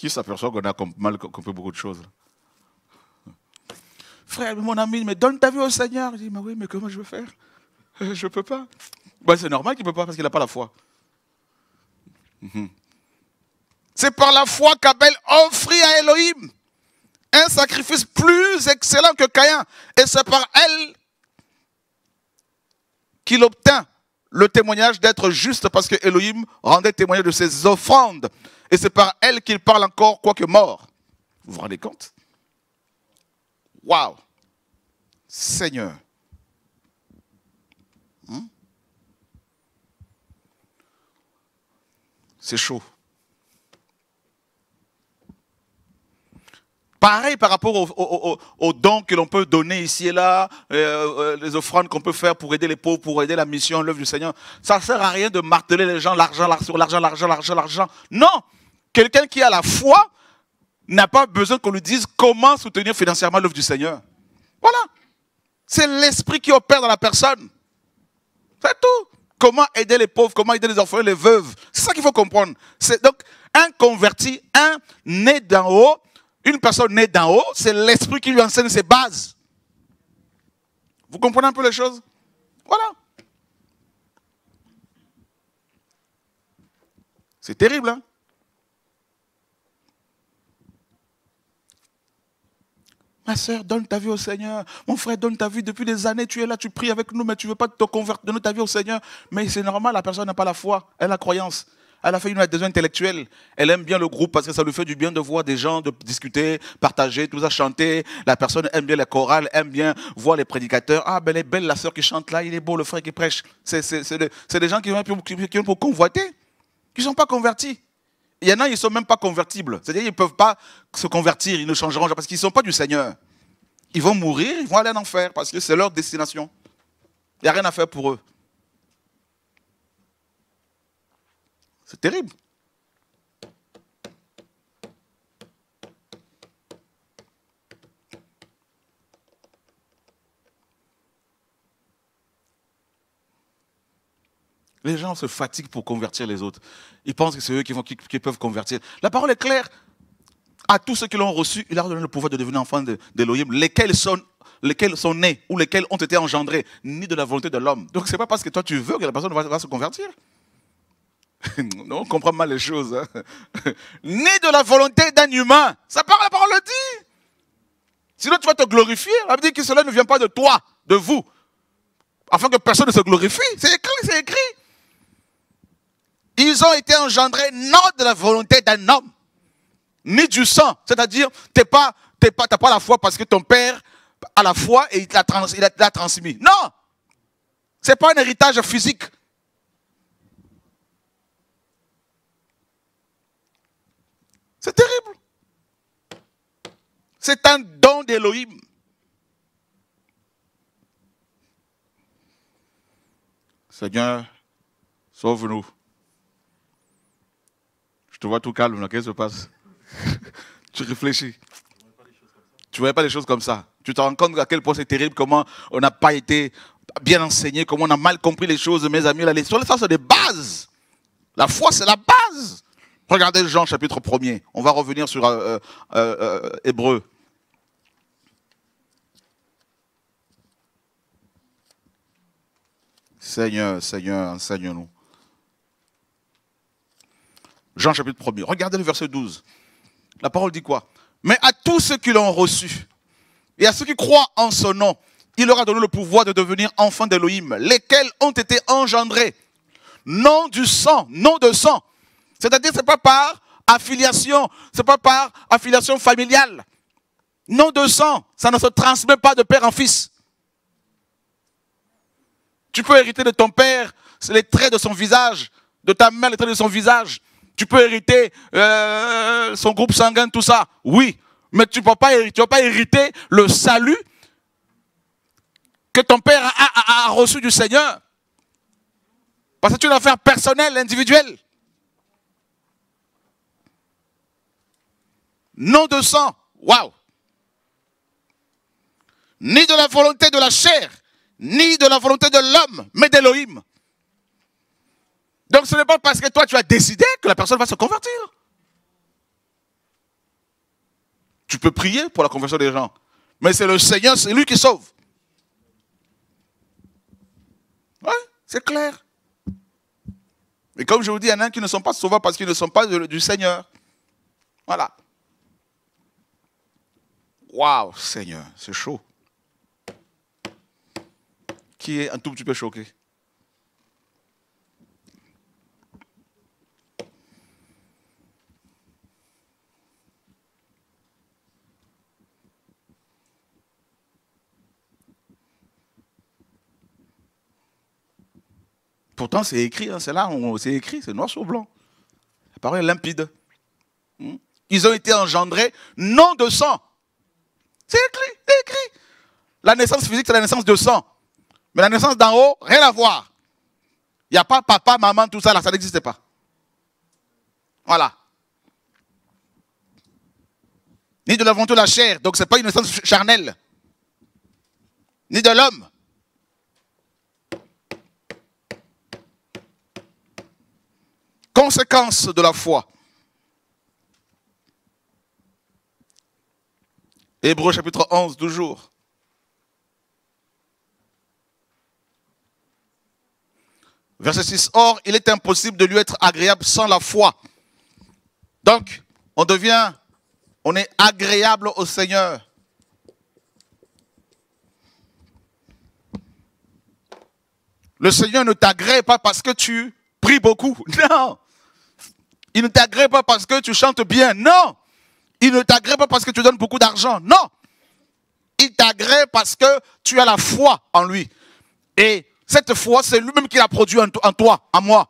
qui s'aperçoit qu'on a mal compris beaucoup de choses. Frère, mon ami, mais donne ta vie au Seigneur. dis, mais oui, mais comment je veux faire euh, Je ne peux pas. Bah, c'est normal qu'il ne peut pas parce qu'il n'a pas la foi. Mhm. C'est par la foi qu'Abel offrit à Elohim un sacrifice plus excellent que Caïn. Et c'est par elle qu'il obtint le témoignage d'être juste parce que rendait témoignage de ses offrandes. Et c'est par elle qu'il parle encore, quoique mort. Vous vous rendez compte Waouh Seigneur. Hmm? c'est chaud. Pareil par rapport aux, dons que l'on peut donner ici et là, euh, euh, les offrandes qu'on peut faire pour aider les pauvres, pour aider la mission, l'œuvre du Seigneur. Ça ne sert à rien de marteler les gens, l'argent, l'argent, l'argent, l'argent, l'argent. Non, Quelqu'un qui a la foi n'a pas besoin qu'on lui dise comment soutenir financièrement l'œuvre du Seigneur. Voilà. C'est l'esprit qui opère dans la personne. C'est tout. Comment aider les pauvres, comment aider les et les veuves. C'est ça qu'il faut comprendre. C'est donc un converti, un né d'en haut, une personne née d'en haut, c'est l'esprit qui lui enseigne ses bases. Vous comprenez un peu les choses Voilà. C'est terrible, hein Ma soeur, donne ta vie au Seigneur. Mon frère, donne ta vie. Depuis des années, tu es là, tu pries avec nous, mais tu ne veux pas te convertir. Donne ta vie au Seigneur. Mais c'est normal, la personne n'a pas la foi, elle a la croyance. Elle a fait une adhésion intellectuelle. Elle aime bien le groupe parce que ça lui fait du bien de voir des gens, de discuter, partager, tout ça, chanter. La personne aime bien les chorales, aime bien voir les prédicateurs. Ah, ben, elle est belle la soeur qui chante là, il est beau le frère qui prêche. C'est des gens qui qui viennent pour convoiter, qui ne sont pas convertis il y en a, ils ne sont même pas convertibles. C'est-à-dire, ils ne peuvent pas se convertir, ils ne changeront parce qu'ils ne sont pas du Seigneur. Ils vont mourir, ils vont aller en enfer parce que c'est leur destination. Il n'y a rien à faire pour eux. C'est terrible. Les gens se fatiguent pour convertir les autres. Ils pensent que c'est eux qui, peuvent convertir. La parole est claire. À tous ceux qui l'ont reçu, il leur donné le pouvoir de devenir enfants d'Elohim, de, lesquels sont lesquels sont nés ou lesquels ont été engendrés, ni de la volonté de l'homme. Donc ce n'est pas parce que toi tu veux que la personne va, se convertir. non, on comprend mal les choses. Hein. Ni de la volonté d'un humain. Ça parle, la parole le dit. Sinon tu vas te glorifier. La dit que cela ne vient pas de toi, de vous. Afin que personne ne se glorifie. C'est écrit, c'est écrit. Ils ont été engendrés non de la volonté d'un homme, ni du sang. C'est-à-dire, tu n'as pas, pas, pas, la foi parce que ton père a la foi et il l'a transmis. Non Ce n'est pas un héritage physique. C'est terrible. C'est un don d'Élohim. Seigneur, sauve-nous. Tu vois tout calme. Qu'est-ce qui se passe Tu réfléchis. Tu ne voyais pas les choses comme ça. Tu te rends compte à quel point c'est terrible, comment on n'a pas été bien enseigné, comment on a mal compris les choses, mes amis. La les... Ça, c'est des bases. La foi, c'est la base. Regardez Jean chapitre 1er. On va revenir sur euh, euh, euh, Hébreu. Seigneur, Seigneur, enseigne-nous. Jean chapitre 1 Regardez le verset 12. La parole dit quoi Mais à tous ceux qui l'ont reçu, et à ceux qui croient en son nom, il leur a donné le pouvoir de devenir enfants d'Élohim, lesquels ont été engendrés, non du sang, non de sang. C'est-à-dire, ce n'est pas par affiliation, ce n'est pas par affiliation familiale. Non de sang, ça ne se transmet pas de père en fils. Tu peux hériter de ton père, les traits de son visage, de ta mère, les traits de son visage, tu peux hériter euh, son groupe sanguin, tout ça. Oui. Mais tu ne vas, pas hériter le salut que ton père a, reçu du Seigneur. Parce que c'est une affaire personnelle, individuelle. Non de sang, waouh. Ni de la volonté de la chair, ni de la volonté de l'homme, mais d'Elohim. Donc ce n'est pas parce que toi tu as décidé que la personne va se convertir. Tu peux prier pour la conversion des gens, mais c'est le Seigneur, c'est lui qui sauve. Oui, c'est clair. Mais comme je vous dis, il y en a qui ne sont pas sauvés parce qu'ils ne sont pas du Seigneur. Voilà. Waouh, Seigneur, c'est chaud. Qui est un tout petit peu choqué c'est écrit, hein, c'est là, c'est écrit, c'est noir sur blanc. La parole est limpide. Hmm? Ils ont été engendrés non de sang. C'est écrit, c'est écrit. La naissance physique, c'est la naissance de sang. Mais la naissance d'en haut, rien à voir. Il n'y a pas papa, maman, tout ça, là, ça n'existe pas. Voilà. Ni de l'aventure de la chair, donc ce n'est pas une naissance charnelle. Ni de l'homme. conséquences de la foi. Hébreu chapitre 11, toujours. Verset 6. Or, il est impossible de lui être agréable sans la foi. Donc, on devient, on est agréable au Seigneur. Le Seigneur ne t'agrée pas parce que tu pries beaucoup. Non, il ne t'agrée pas parce que tu chantes bien. Non. Il ne t'agrée pas parce que tu donnes beaucoup d'argent. Non. Il t'agrée parce que tu as la foi en lui. Et cette foi, c'est lui-même qui l'a produit en toi, en moi.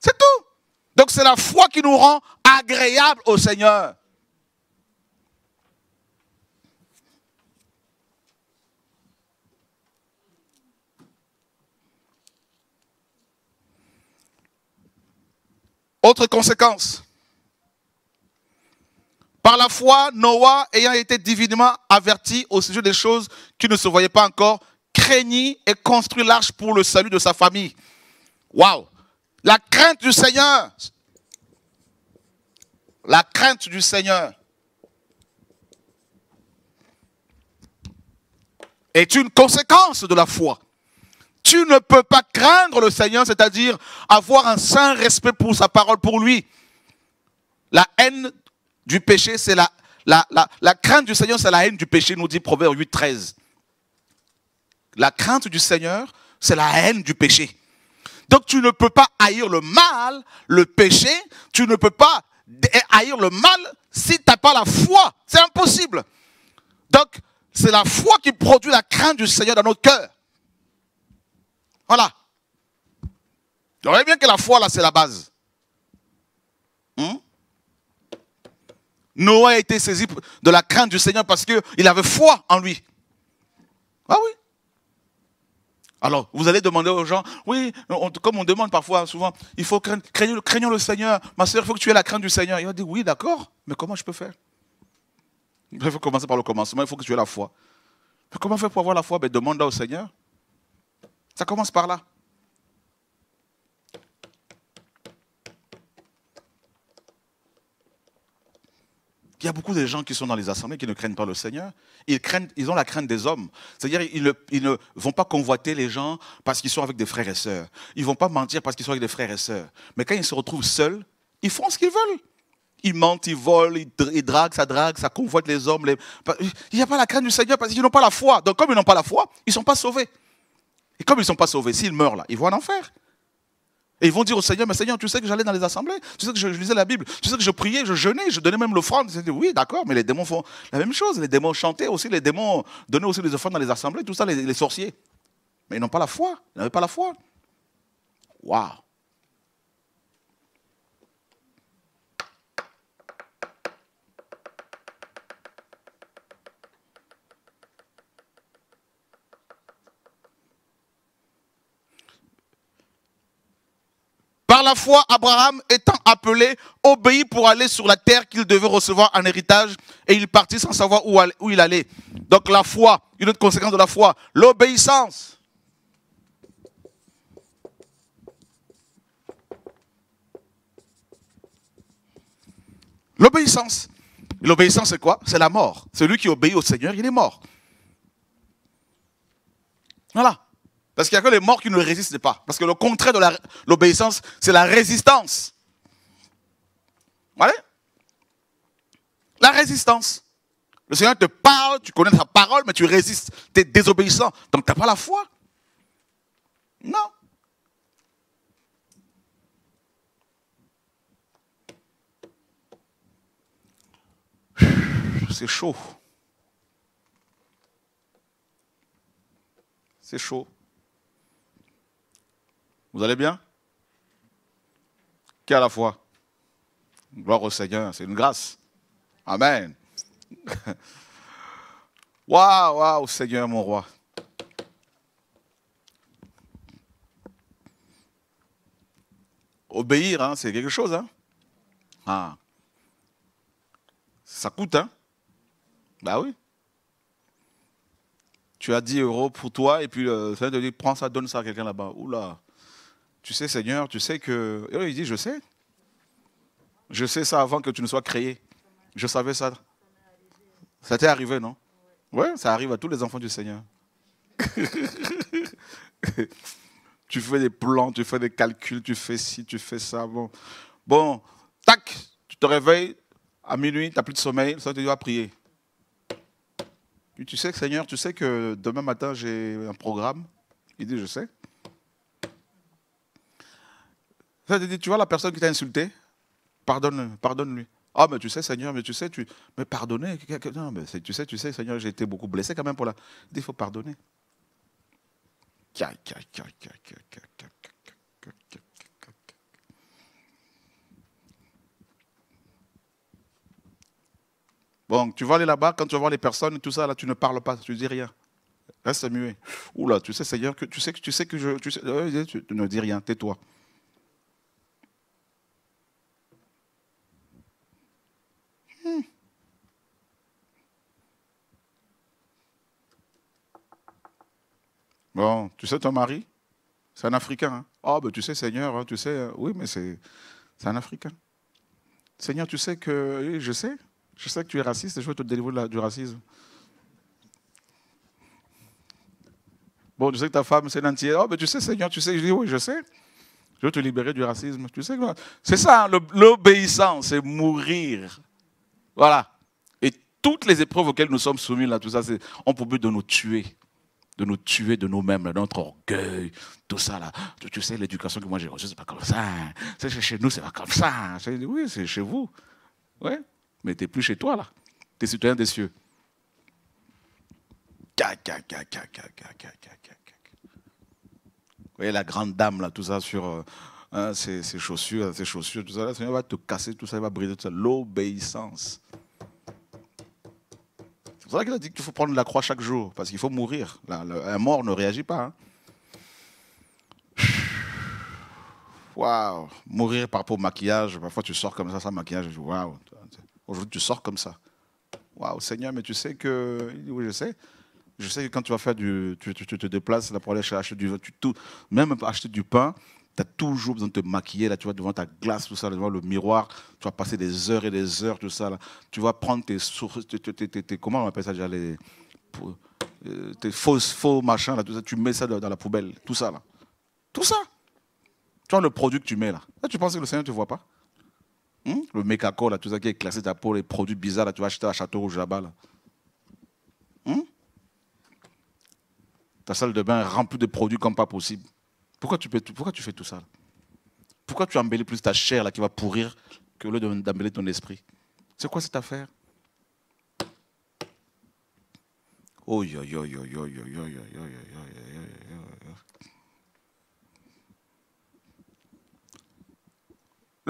C'est tout. Donc c'est la foi qui nous rend agréable au Seigneur. Autre conséquence. Par la foi, Noah, ayant été divinement averti au sujet des choses qui ne se voyaient pas encore, craignit et construit l'arche pour le salut de sa famille. Waouh La crainte du Seigneur. La crainte du Seigneur est une conséquence de la foi tu ne peux pas craindre le Seigneur, c'est-à-dire avoir un saint respect pour sa parole, pour lui. La haine du péché, c'est la, la, crainte du Seigneur, c'est la haine du péché, nous dit Proverbe 8, 13. La crainte du Seigneur, c'est la haine du péché. Donc tu ne peux pas haïr le mal, le péché, tu ne peux pas haïr le mal si tu n'as pas la foi. C'est impossible. Donc c'est la foi qui produit la crainte du Seigneur dans notre cœur. Voilà. Vous voyez bien que la foi, là, c'est la base. Hmm? Noah Noé a été saisi de la crainte du Seigneur parce qu'il avait foi en lui. Ah oui. Alors, vous allez demander aux gens, oui, comme on demande parfois, souvent, il faut craindre, craignons, le Seigneur. Ma soeur, il faut que tu aies la crainte du Seigneur. Il va dire, oui, d'accord, mais comment je peux faire Il faut commencer par le commencement, il faut que tu aies la foi. Mais comment faire pour avoir la foi ben, Demande au Seigneur. Ça commence par là. Il y a beaucoup de gens qui sont dans les assemblées qui ne craignent pas le Seigneur. Ils, craignent, ils ont la crainte des hommes. C'est-à-dire ils, ne vont pas convoiter les gens parce qu'ils sont avec des frères et sœurs. Ils ne vont pas mentir parce qu'ils sont avec des frères et sœurs. Mais quand ils se retrouvent seuls, ils font ce qu'ils veulent. Ils mentent, ils volent, ils draguent, ça drague, ça convoite les hommes. Il n'y a pas la crainte du Seigneur parce qu'ils n'ont pas la foi. Donc comme ils n'ont pas la foi, ils ne sont pas sauvés. Et comme ils ne sont pas sauvés, s'ils meurent là, ils vont en enfer. Et ils vont dire au Seigneur, mais Seigneur, tu sais que j'allais dans les assemblées, tu sais que je, lisais la Bible, tu sais que je priais, je jeûnais, je donnais même l'offrande. Oui, d'accord, mais les démons font la même chose. Les démons chantaient aussi, les démons donnaient aussi les offrandes dans les assemblées, tout ça, les, les sorciers. Mais ils n'ont pas la foi, ils n'avaient pas la foi. Waouh la foi, Abraham, étant appelé, obéit pour aller sur la terre qu'il devait recevoir en héritage, et il partit sans savoir où, où il allait. Donc la foi, une autre conséquence de la foi, l'obéissance. L'obéissance. L'obéissance, c'est quoi C'est la mort. Celui qui obéit au Seigneur, il est mort. Voilà. Parce qu'il n'y a que les morts qui ne résistent pas. Parce que le contraire de l'obéissance, c'est la résistance. Voilà. La résistance. Le Seigneur te parle, tu connais sa parole, mais tu résistes. Tu es désobéissant. Donc tu n'as pas la foi. Non. C'est chaud. C'est chaud. Vous allez bien Qui a la foi Gloire au Seigneur, c'est une grâce. Amen. Waouh, waouh, Seigneur mon roi. Obéir, hein, c'est quelque chose. Hein? ah. Ça coûte, hein Bah oui. Tu as 10 euros pour toi et puis le Seigneur te dit, prends ça, donne ça à quelqu'un là-bas. Oula. Tu sais, Seigneur, tu sais que. il dit Je sais. Je sais ça avant que tu ne sois créé. Je savais ça. Ça t'est arrivé, non Ouais, ça arrive à tous les enfants du Seigneur. tu fais des plans, tu fais des calculs, tu fais ci, tu fais ça. Bon, bon tac, tu te réveilles à minuit, tu n'as plus de sommeil, ça tu dois prier. tu sais, Seigneur, tu sais que demain matin j'ai un programme. Il dit, je sais. tu vois la personne qui t'a insulté, pardonne-lui. ah, mais tu sais, Seigneur, mais tu sais, tu. Mais pardonner. Non, mais tu sais, tu sais, Seigneur, j'ai été beaucoup blessé quand même pour la. Il faut pardonner. Bon, tu vas aller là-bas, quand tu vas voir les personnes, tout ça, là, tu ne parles pas, tu dis rien. Reste muet. Oula, tu sais, Seigneur, que, tu sais, que tu sais que je. Tu, sais, tu ne dis rien, tais-toi. Bon, tu sais ton mari C'est un Africain. oh, ben tu sais, Seigneur, hein, tu sais. Hein. Oui, mais c'est un Africain. Seigneur, tu sais que. Je sais. Je sais que tu es raciste et je veux te délivrer du racisme. Bon, tu sais que ta femme, c'est l'entière. Oh, ah, ben tu sais, Seigneur, tu sais. Je dis, oui, je sais. Je veux te libérer du racisme. Tu sais C'est ça, l'obéissance, c'est mourir. Voilà. Et toutes les épreuves auxquelles nous sommes soumis, là, tout ça, ont pour but de nous tuer de nous tuer de nous-mêmes, notre orgueil, tout ça là. Tu, sais, l'éducation que moi j'ai reçue, c'est pas comme ça. C'est chez nous, c'est pas comme ça. Oui, c'est chez vous. Ouais. Mais t'es plus chez toi là. T'es citoyen des cieux. Vous voyez la grande dame là, tout ça sur euh, hein, ses, chaussures, ses chaussures, tout ça. Là, va te casser tout ça, il va briser tout ça. L'obéissance. C'est vrai qu'il a dit qu'il faut prendre la croix chaque jour, parce qu'il faut mourir. un mort ne réagit pas. Hein. Waouh Mourir par rapport au maquillage. Parfois, tu sors comme ça, sans maquillage. Waouh Aujourd'hui, tu sors comme ça. Waouh, Seigneur, mais tu sais que. Oui, je sais. Je sais que quand tu vas faire du. Tu, te déplaces là, pour aller acheter du. Tu, tout, même acheter du pain, tu as toujours besoin de te maquiller, là, tu vois devant ta glace, tout ça, devant le miroir, tu vas passer des heures et des heures, tout ça, là. Tu vas prendre tes sources, comment on euh, faux machins, là, tout ça, tu mets ça dans la poubelle, tout ça, là. Tout ça. Tu vois le produit que tu mets, là. tu penses que le Seigneur ne te voit pas hum? Le mécaco, là, tout ça qui est classé ta peau, les produits bizarres, là, tu vas acheter à Château Rouge là-bas, hum? ta salle de bain est remplie de produits comme pas possible. Pourquoi tu, pourquoi tu fais tout ça Pourquoi tu embellis plus ta chair là, qui va pourrir que le d'embellir ton esprit C'est quoi cette affaire Oh Le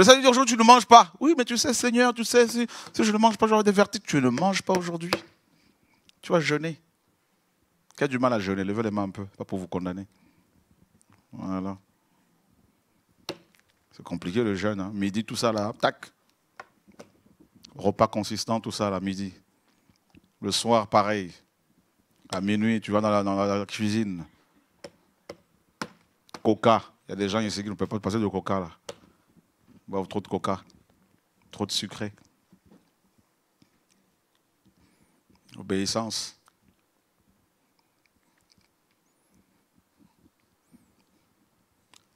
Seigneur dit aujourd'hui, tu ne manges pas. Oui, mais tu sais, Seigneur, tu sais, si, je ne mange pas, j'aurai des vertiges. Tu ne manges pas aujourd'hui. Tu vas jeûner. Tu as du mal à jeûner Levez les mains un peu, pas pour vous condamner. Voilà. C'est compliqué le jeûne. Hein. Midi, tout ça là, tac. Repas consistant, tout ça là, midi. Le soir, pareil. À minuit, tu vas dans la, cuisine. Coca. Il y a des gens ici qui ne peuvent pas passer de coca là. trop de coca. Trop de sucré. Obéissance.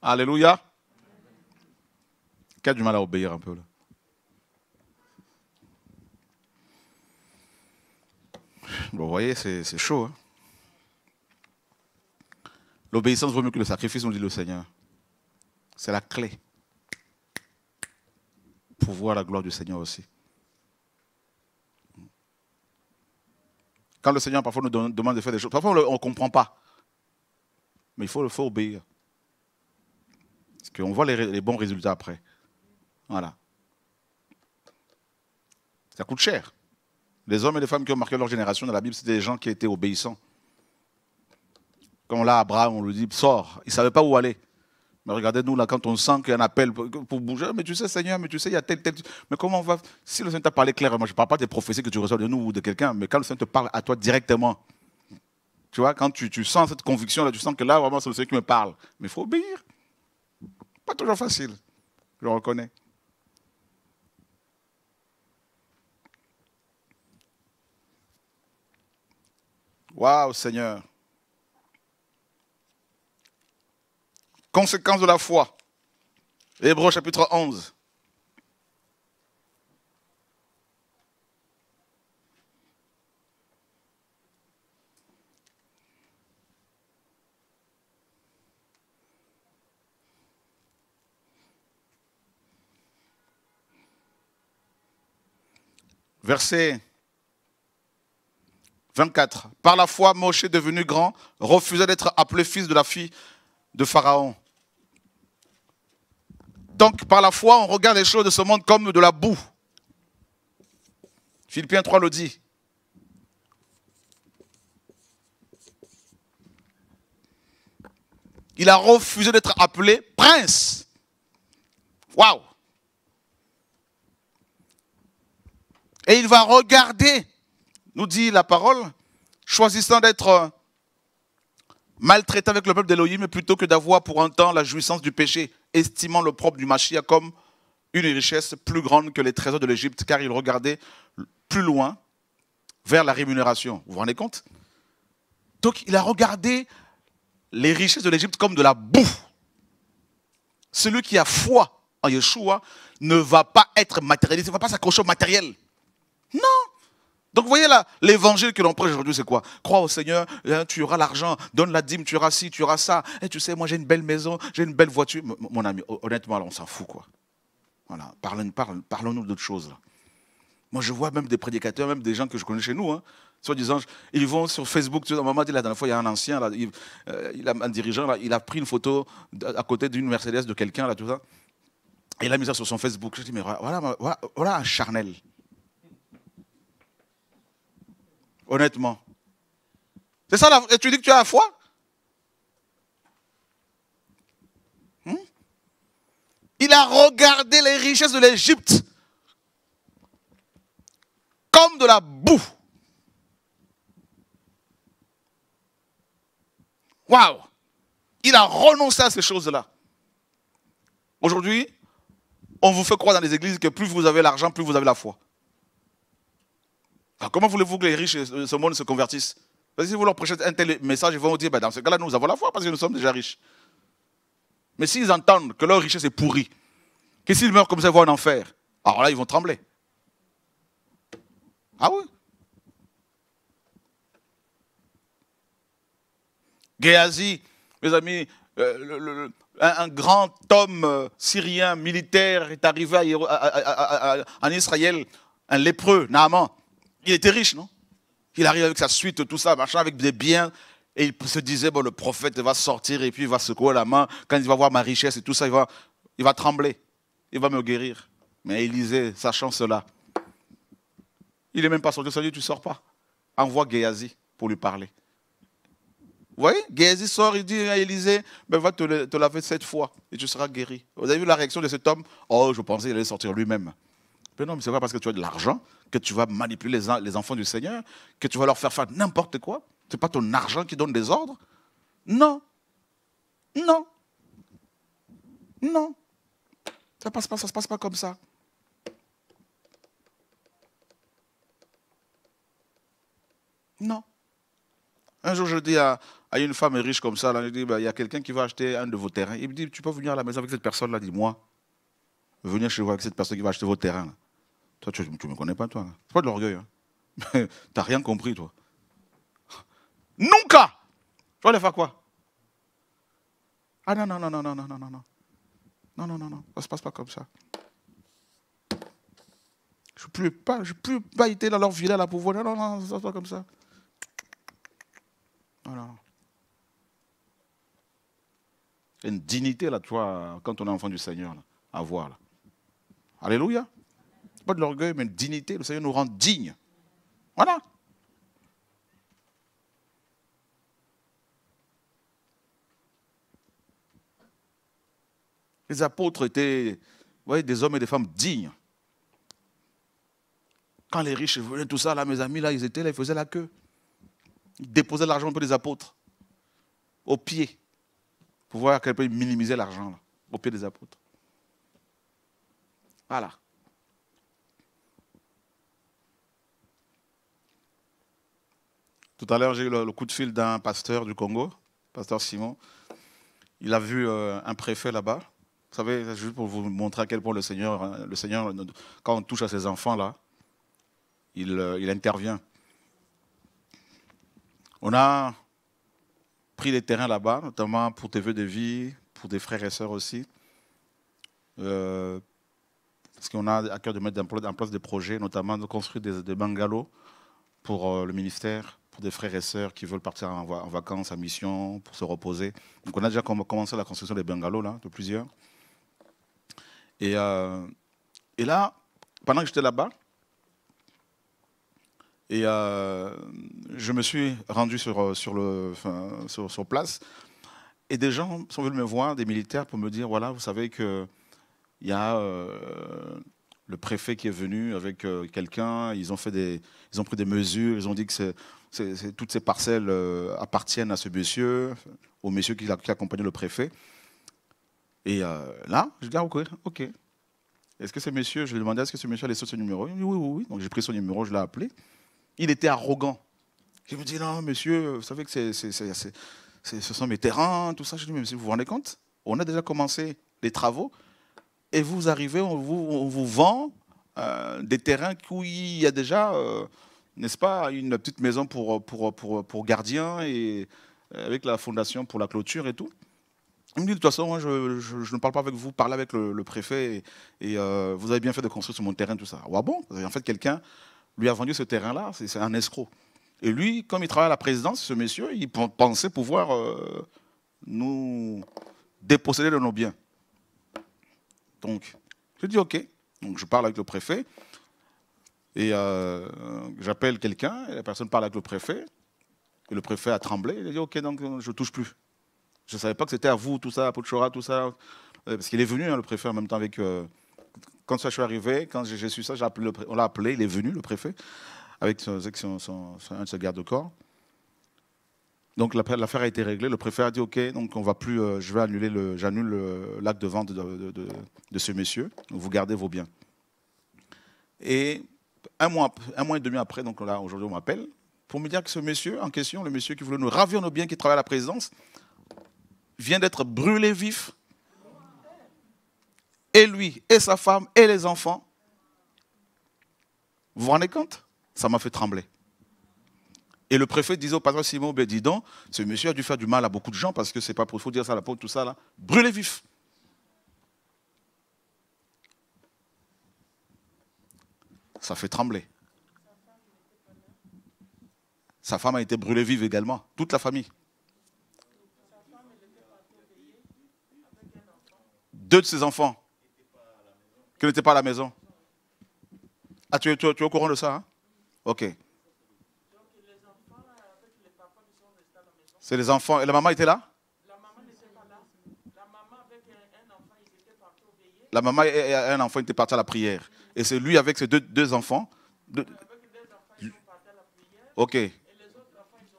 Alléluia. Qui a du mal à obéir un peu là vous voyez, c'est chaud. Hein. L'obéissance vaut mieux que le sacrifice, nous dit le Seigneur. C'est la clé pour voir la gloire du Seigneur aussi. Quand le Seigneur parfois nous demande de faire des choses, parfois on ne comprend pas. Mais il faut, il faut obéir qu'on voit les, bons résultats après. Voilà. Ça coûte cher. Les hommes et les femmes qui ont marqué leur génération dans la Bible, c'était des gens qui étaient obéissants. Quand là, Abraham, on lui dit, sors, il ne savait pas où aller. Mais regardez-nous, là, quand on sent qu'il y a un appel pour bouger, mais tu sais, Seigneur, mais tu sais, il y a tel, tel. Mais comment on va. Si le Seigneur t'a parlé clairement, je ne parle pas des prophéties que tu reçois de nous ou de quelqu'un, mais quand le Seigneur te parle à toi directement, tu vois, quand tu, tu sens cette conviction-là, tu sens que là, vraiment, c'est le Seigneur qui me parle. Mais il faut obéir toujours facile, je reconnais. Waouh, Seigneur. Conséquence de la foi. Hébreu chapitre 11. Verset 24. Par la foi, Moshe, devenu grand, refusa d'être appelé fils de la fille de Pharaon. Donc, par la foi, on regarde les choses de ce monde comme de la boue. Philippiens 3 le dit. Il a refusé d'être appelé prince. Waouh Et il va regarder, nous dit la parole, choisissant d'être euh, maltraité avec le peuple d'Élohim plutôt que d'avoir pour un temps la jouissance du péché, estimant le propre du Machia comme une richesse plus grande que les trésors de l'Égypte, car il regardait plus loin vers la rémunération. Vous vous rendez compte Donc il a regardé les richesses de l'Égypte comme de la boue. Celui qui a foi en Yeshua ne va pas être matérialisé, ne va pas s'accrocher au matériel. Non. Donc vous voyez là, l'évangile que l'on prêche aujourd'hui, c'est quoi Crois au Seigneur, hein, tu auras l'argent, donne la dîme, tu auras ci, tu auras ça. Et eh, tu sais, moi j'ai une belle maison, j'ai une belle voiture. Mon ami, honnêtement, on s'en fout, quoi. Voilà, parlons-nous d'autres choses. Là. Moi, je vois même des prédicateurs, même des gens que je connais chez nous, hein, soit disant, ils vont sur Facebook, tu maman dit la dernière fois, il y a un ancien, euh, il, a un dirigeant, il a pris une photo à côté d'une Mercedes de quelqu'un, là, tout ça, et il l'a mis ça sur son Facebook. Je dis, mais voilà, voilà un charnel. Honnêtement. C'est ça la... Et tu dis que tu as la foi hmm? Il a regardé les richesses de l'Égypte comme de la boue. Waouh Il a renoncé à ces choses-là. Aujourd'hui, on vous fait croire dans les églises que plus vous avez l'argent, plus vous avez la foi. Ah, comment voulez-vous que les riches de ce monde se convertissent si vous leur prêchez un tel message, ils vont vous dire, ben, dans ce cas-là, nous avons la foi parce que nous sommes déjà riches. Mais s'ils entendent que leur richesse est pourrie, que s'ils meurent comme ça, ils vont en enfer, alors là, ils vont trembler. Ah oui Géasi, mes amis, euh, un, grand homme euh, syrien militaire est arrivé en Israël, un lépreux, Naaman. Il était riche, non Il arrive avec sa suite, tout ça, machin, avec des biens. Et il se disait, bon, le prophète va sortir et puis il va secouer la main. Quand il va voir ma richesse et tout ça, il va, il va trembler. Il va me guérir. Mais Élisée, sachant cela, il n'est même pas sorti. Ça dit, tu ne sors pas. Envoie Géazi pour lui parler. Vous voyez Géasi sort, il dit à Élisée, ben, va te, te laver cette fois et tu seras guéri. Vous avez vu la réaction de cet homme Oh, je pensais qu'il allait sortir lui-même non, mais ce n'est pas parce que tu as de l'argent que tu vas manipuler les, enfants du Seigneur, que tu vas leur faire faire n'importe quoi. Ce n'est pas ton argent qui donne des ordres. Non. Non. Non. Ça ne passe pas, ça se passe pas comme ça. Non. Un jour, je dis à, une femme riche comme ça, je dis, bah, il y a quelqu'un qui va acheter un de vos terrains. Il me dit, tu peux venir à la maison avec cette personne-là, dis-moi. Venir chez vous avec cette personne qui va acheter vos terrains. Toi, tu ne me connais pas, toi. C'est pas de l'orgueil. Hein. n'as rien compris, toi. Nunca Tu vas aller faire quoi Ah non, non, non, non, non, non, non, non, non. Non, non, non, Ça ne se passe pas comme ça. Je ne peux pas, je peux pas être dans leur ville à pour voir. Non, non, non, ça se passe pas comme ça. Non, non, Une dignité là, toi, quand on est enfant du Seigneur, là, à voir là. Alléluia de l'orgueil, mais une dignité. Le Seigneur nous rend dignes. Voilà. Les apôtres étaient voyez, des hommes et des femmes dignes. Quand les riches venaient, tout ça, là, mes amis, là, ils étaient là, ils faisaient la queue. Ils déposaient l'argent pour des apôtres, au pied, pour voir à quel point ils minimisaient l'argent, au pied des apôtres. Voilà. Tout à l'heure, j'ai eu le, coup de fil d'un pasteur du Congo, pasteur Simon. Il a vu euh, un préfet là-bas. Vous savez, juste pour vous montrer à quel point le Seigneur, euh, le Seigneur euh, quand on touche à ses enfants-là, il, intervient. On a pris des terrains là-bas, notamment pour tes vœux de vie, pour des frères et sœurs aussi. parce qu'on a à cœur de mettre en place des projets, notamment de construire des bungalows pour euh, le ministère, pour des frères et sœurs qui veulent partir en, vacances, en mission, pour se reposer. Donc on a déjà commencé la construction des bungalows, là, de plusieurs. Et, euh, et là, pendant que j'étais là-bas, et euh, je me suis rendu sur, sur, le, sur, place. Et des gens sont venus me voir, des militaires, pour me dire, voilà, vous savez qu'il y a le préfet qui est venu avec euh, quelqu'un, ils ont fait des, ils ont pris des mesures, ils ont dit que toutes ces parcelles euh, appartiennent à ce monsieur, au monsieur qui, accompagnait le préfet. Et euh, là, je dis ah, ok, ok. Est-ce que ce monsieur, je lui demandais est-ce que ce monsieur allait sur ce numéro Il me dit oui, oui, oui. Donc j'ai pris son numéro, je l'ai appelé. Il était arrogant. Je me dis non, monsieur, vous savez que ce sont mes terrains, tout ça. Je lui dit, mais vous vous rendez compte On a déjà commencé les travaux et vous arrivez, on vous, vend euh, des terrains où il y a déjà, euh, n'est-ce pas, une petite maison pour, pour, gardien et euh, avec la fondation pour la clôture et tout. Il me dit, de toute façon, moi, je, ne parle pas avec vous, parlez avec le, préfet et, vous avez bien fait de construire sur mon terrain, tout ça. wa ah bon, en fait, quelqu'un lui a vendu ce terrain-là, c'est un escroc. Et lui, comme il travaille à la présidence, ce monsieur, il pensait pouvoir nous déposséder de nos biens. Donc, je dis OK. Donc, je parle avec le préfet. Et euh, j'appelle quelqu'un, et la personne parle avec le préfet. Et le préfet a tremblé. Il a dit OK, donc euh, je ne touche plus. Je ne savais pas que c'était à vous, tout ça, à Pochora, tout ça. Euh, parce qu'il est venu, hein, le préfet, en même temps avec. quand ça, je suis arrivé, quand j'ai su ça, on l'a appelé, il est venu, le préfet, avec un de ses gardes-corps. Donc l'affaire a été réglée. Le préfet a dit OK, donc on va plus, euh, je vais annuler le, j'annule euh, l'acte de vente de, ce monsieur. Vous gardez vos biens. Et un mois, un mois et demi après, donc là aujourd'hui on m'appelle pour me dire que ce monsieur en question, le monsieur qui voulait nous ravir nos biens, qui travaille à la présidence, vient d'être brûlé vif. Et lui, et sa femme, et les enfants. Vous vous rendez compte Ça m'a fait trembler. Et le préfet disait au patron Simon, ben dis donc, ce monsieur a dû faire du mal à beaucoup de gens parce que c'est pas pour faut dire ça à la peau, tout ça là. brûlé vif. Ça fait trembler. Sa femme a été brûlée vive également, toute la famille. Deux de ses enfants qui n'étaient pas à la maison. Ah, tu es, tu au courant de ça hein Ok. C'est les enfants. Et la maman était là La maman n'était pas là. La maman avec un enfant, ils étaient partis La maman et un enfant étaient partis à la prière. Et c'est lui avec ses deux, deux enfants. deux enfants, ils sont partis à la prière. Ok.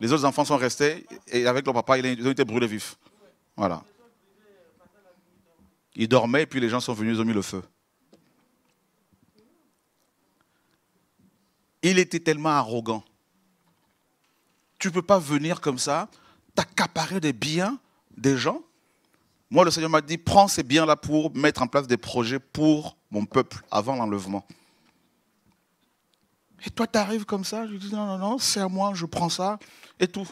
les, autres enfants, sont restés et avec leur papa, ils ont été brûlés vifs. Voilà. Ils dormaient et puis les gens sont venus, ils ont mis le feu. Il était tellement arrogant. Tu ne peux pas venir comme ça t'accaparer des biens des gens. Moi, le Seigneur m'a dit, prends ces biens-là pour mettre en place des projets pour mon peuple avant l'enlèvement. Et toi, tu arrives comme ça, je dis, non, non, non, c'est à moi, je prends ça, et tout.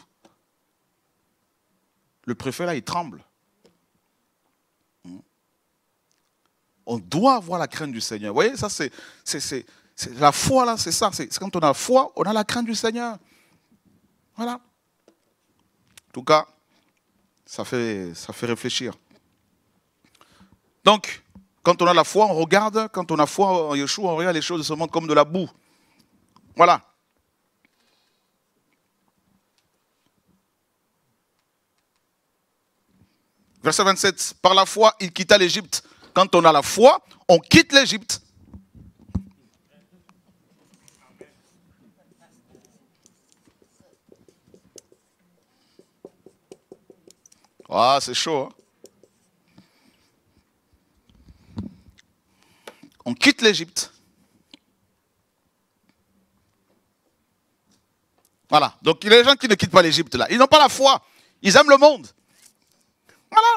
Le préfet, là, il tremble. On doit avoir la crainte du Seigneur. Vous voyez, ça, c'est, la foi, là, c'est ça. C'est, quand on a foi, on a la crainte du Seigneur. Voilà. En tout cas, ça fait, ça fait réfléchir. Donc, quand on a la foi, on regarde. Quand on a foi en Yeshua, on regarde les choses de ce comme de la boue. Voilà. Verset 27. Par la foi, il quitta l'Égypte. Quand on a la foi, on quitte l'Égypte. Ah, c'est chaud. Hein. On quitte l'Égypte. Voilà. Donc les gens qui ne quittent pas l'Égypte, là, ils n'ont pas la foi. Ils aiment le monde. Voilà.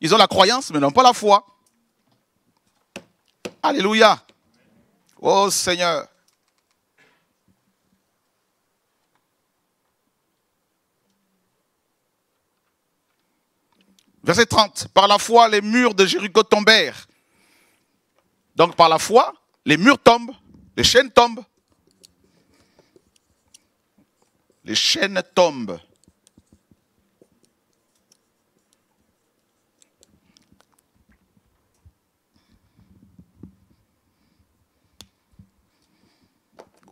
Ils ont la croyance, mais n'ont pas la foi. Alléluia. Oh Seigneur. Verset 30. Par la foi, les murs de Jéricho tombèrent. Donc par la foi, les murs tombent, les chaînes tombent. Les chaînes tombent.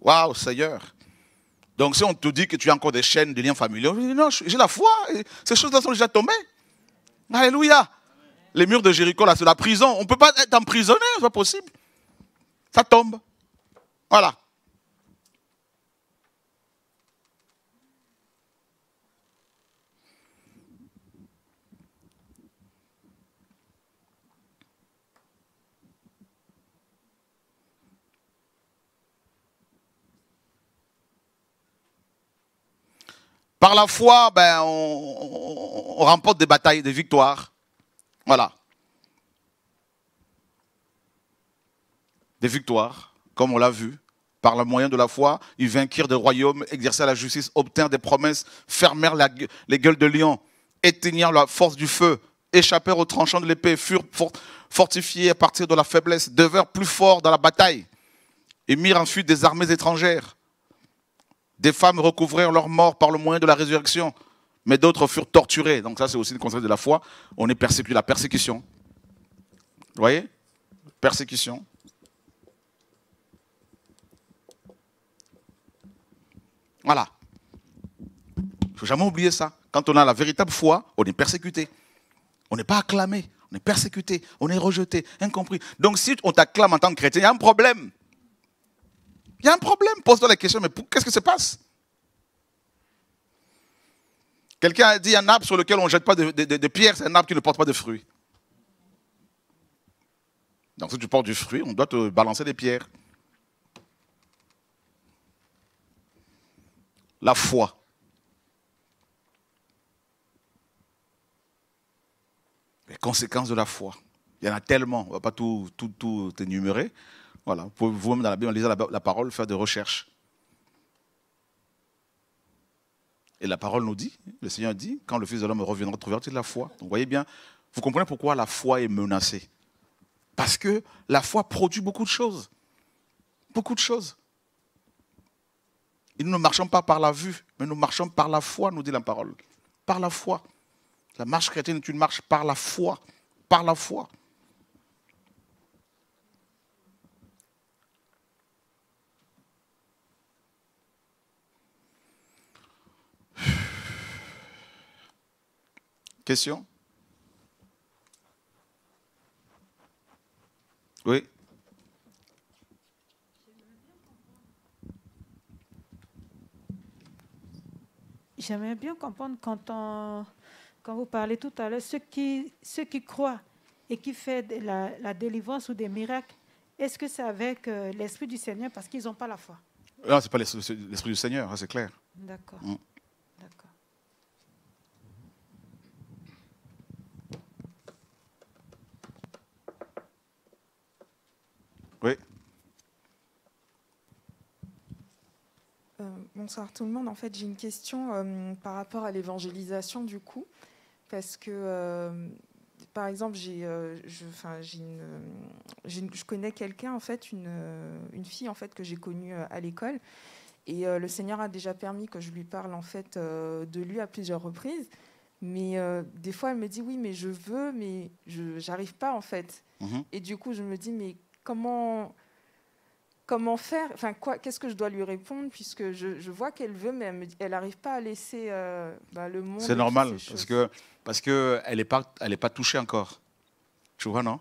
Waouh, Seigneur. Donc si on te dit que tu as encore des chaînes de liens familiaux, non, j'ai la foi. Ces choses-là sont déjà tombées. Alléluia. Les murs de Jéricho, là, c'est la prison. On ne peut pas être emprisonné, c'est pas possible. Ça tombe. Voilà. Par la foi, ben, on, remporte des batailles, des victoires. Voilà. Des victoires, comme on l'a vu. Par le moyen de la foi, ils vainquirent des royaumes, exercèrent la justice, obtinrent des promesses, fermèrent les gueules de lions, éteignirent la force du feu, échappèrent aux tranchants de l'épée, furent fortifiés à partir de la faiblesse, devinrent plus forts dans la bataille et mirent en fuite des armées étrangères. Des femmes recouvrèrent leur mort par le moyen de la résurrection, mais d'autres furent torturées. Donc ça, c'est aussi une conséquence de la foi. On est persécuté, la persécution. Vous voyez Persécution. Voilà. Il ne faut jamais oublier ça. Quand on a la véritable foi, on est persécuté. On n'est pas acclamé. On est persécuté. On est rejeté, incompris. Donc si on t'acclame en tant que chrétien, il y a un problème. Il y a un problème. Pose-toi la question, mais qu'est-ce qui se passe Quelqu'un a dit un arbre sur lequel on ne jette pas de, pierres, c'est un arbre qui ne porte pas de fruits. Donc si tu portes du fruit, on doit te balancer des pierres. La foi. Les conséquences de la foi. Il y en a tellement, on ne va pas tout, tout, tout énumérer. Voilà, vous pouvez vous-même dans la Bible, en lisant la, parole, faire des recherches. Et la parole nous dit, le Seigneur dit, quand le Fils de l'homme reviendra, trouvera-t-il la foi vous voyez bien, vous comprenez pourquoi la foi est menacée. Parce que la foi produit beaucoup de choses. Beaucoup de choses. Et nous ne marchons pas par la vue, mais nous marchons par la foi, nous dit la parole. Par la foi. La marche chrétienne est une marche par la foi. Par la foi. Question Oui. J'aimerais bien comprendre quand, on, quand vous parlez tout à l'heure, ceux qui, ceux qui croient et qui font de la, délivrance ou des miracles, est-ce que c'est avec euh, l'Esprit du Seigneur parce qu'ils n'ont pas la foi Non, ce n'est pas l'Esprit du Seigneur, c'est clair. D'accord. Mm. Bonsoir tout le monde. En fait, j'ai une question euh, par rapport à l'évangélisation du coup, parce que euh, par exemple, j'ai, euh, je, connais quelqu'un en fait, une, fille en fait que j'ai connue à l'école, et le Seigneur a déjà permis que je lui parle en fait de lui à plusieurs reprises. Mais des fois, elle me dit oui, mais je veux, mais je j'arrive pas en fait. Mm-hmm. Et du coup, je me dis mais comment comment faire Enfin, quoi Qu'est-ce que je dois lui répondre puisque je, vois qu'elle veut, mais elle n'arrive pas à laisser euh, bah, le monde. C'est normal parce que parce que elle est pas elle est pas touchée encore. Tu vois non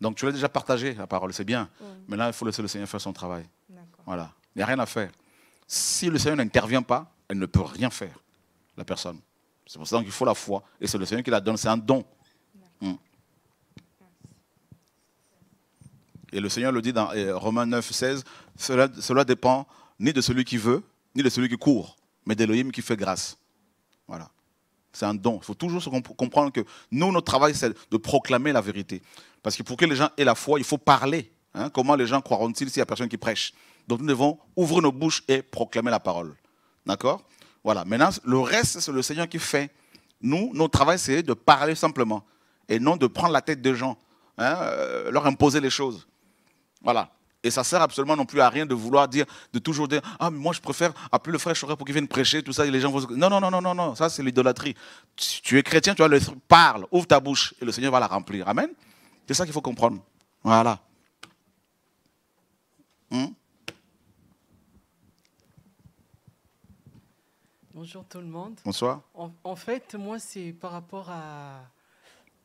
Donc tu l'as déjà partagé la parole, c'est bien. Mais là, il faut laisser le Seigneur faire son travail. Voilà, il n'y a rien à faire. Si le Seigneur n'intervient pas, elle ne peut rien faire la personne. C'est pour ça qu'il faut la foi et c'est le Seigneur qui la donne. C'est un don. Et le Seigneur le dit dans euh, Romains 9, 16, cela, dépend ni de celui qui veut, ni de celui qui court, mais d'Elohim qui fait grâce. Voilà. C'est un don. Il faut toujours comprendre que nous, notre travail, c'est de proclamer la vérité. Parce que pour que les gens aient la foi, il faut parler. Hein. comment les gens croiront-ils s'il n'y a personne qui prêche Donc nous devons ouvrir nos bouches et proclamer la parole. D'accord Voilà. Maintenant, le reste, c'est le Seigneur qui fait. Nous, notre travail, c'est de parler simplement et non de prendre la tête des gens, hein, euh, leur imposer les choses. Voilà. Et ça sert absolument non plus à rien de vouloir dire, de toujours dire, ah, mais moi je préfère appeler le frère Choré pour qu'il vienne prêcher, tout ça, et les gens vont. Non, non, non, non, non, ça c'est l'idolâtrie. tu es chrétien, tu vas le parle, ouvre ta bouche, et le Seigneur va la remplir. Amen. C'est ça qu'il faut comprendre. Voilà. Hmm? Bonjour tout le monde. Bonsoir. En, fait, moi, c'est par rapport à,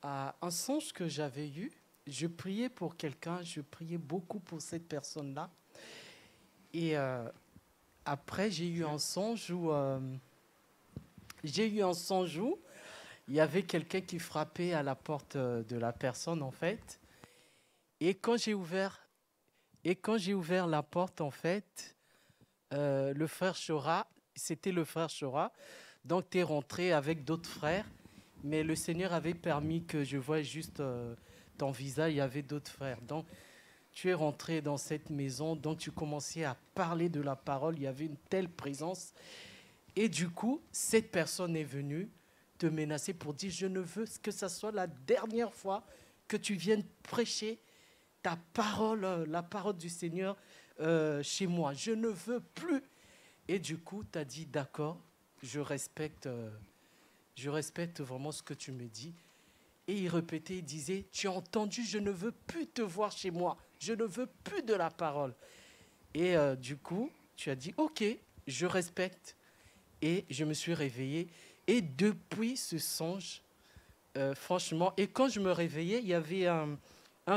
à un songe que j'avais eu je priais pour quelqu'un, je priais beaucoup pour cette personne-là. Et euh, après, j'ai eu un songe où euh, j'ai eu un songe où il y avait quelqu'un qui frappait à la porte euh, de la personne en fait. Et quand j'ai ouvert et quand j'ai ouvert la porte en fait, le frère Chora, c'était le frère Chora, donc tu es rentré avec d'autres frères, mais le Seigneur avait permis que je voie juste dans visa, il y avait d'autres frères. Donc, tu es rentré dans cette maison, donc tu commençais à parler de la parole, il y avait une telle présence. Et du coup, cette personne est venue te menacer pour dire, je ne veux que ce soit la dernière fois que tu viennes prêcher ta parole, la parole du Seigneur euh, chez moi. Je ne veux plus. Et du coup, tu as dit, d'accord, je respecte, euh, je respecte vraiment ce que tu me dis. Et il répétait, il disait, tu as entendu, je ne veux plus te voir chez moi, je ne veux plus de la parole. Et euh, du coup, tu as dit, ok, je respecte. Et je me suis réveillé. Et depuis ce songe, euh, franchement, et quand je me réveillais, il y avait un,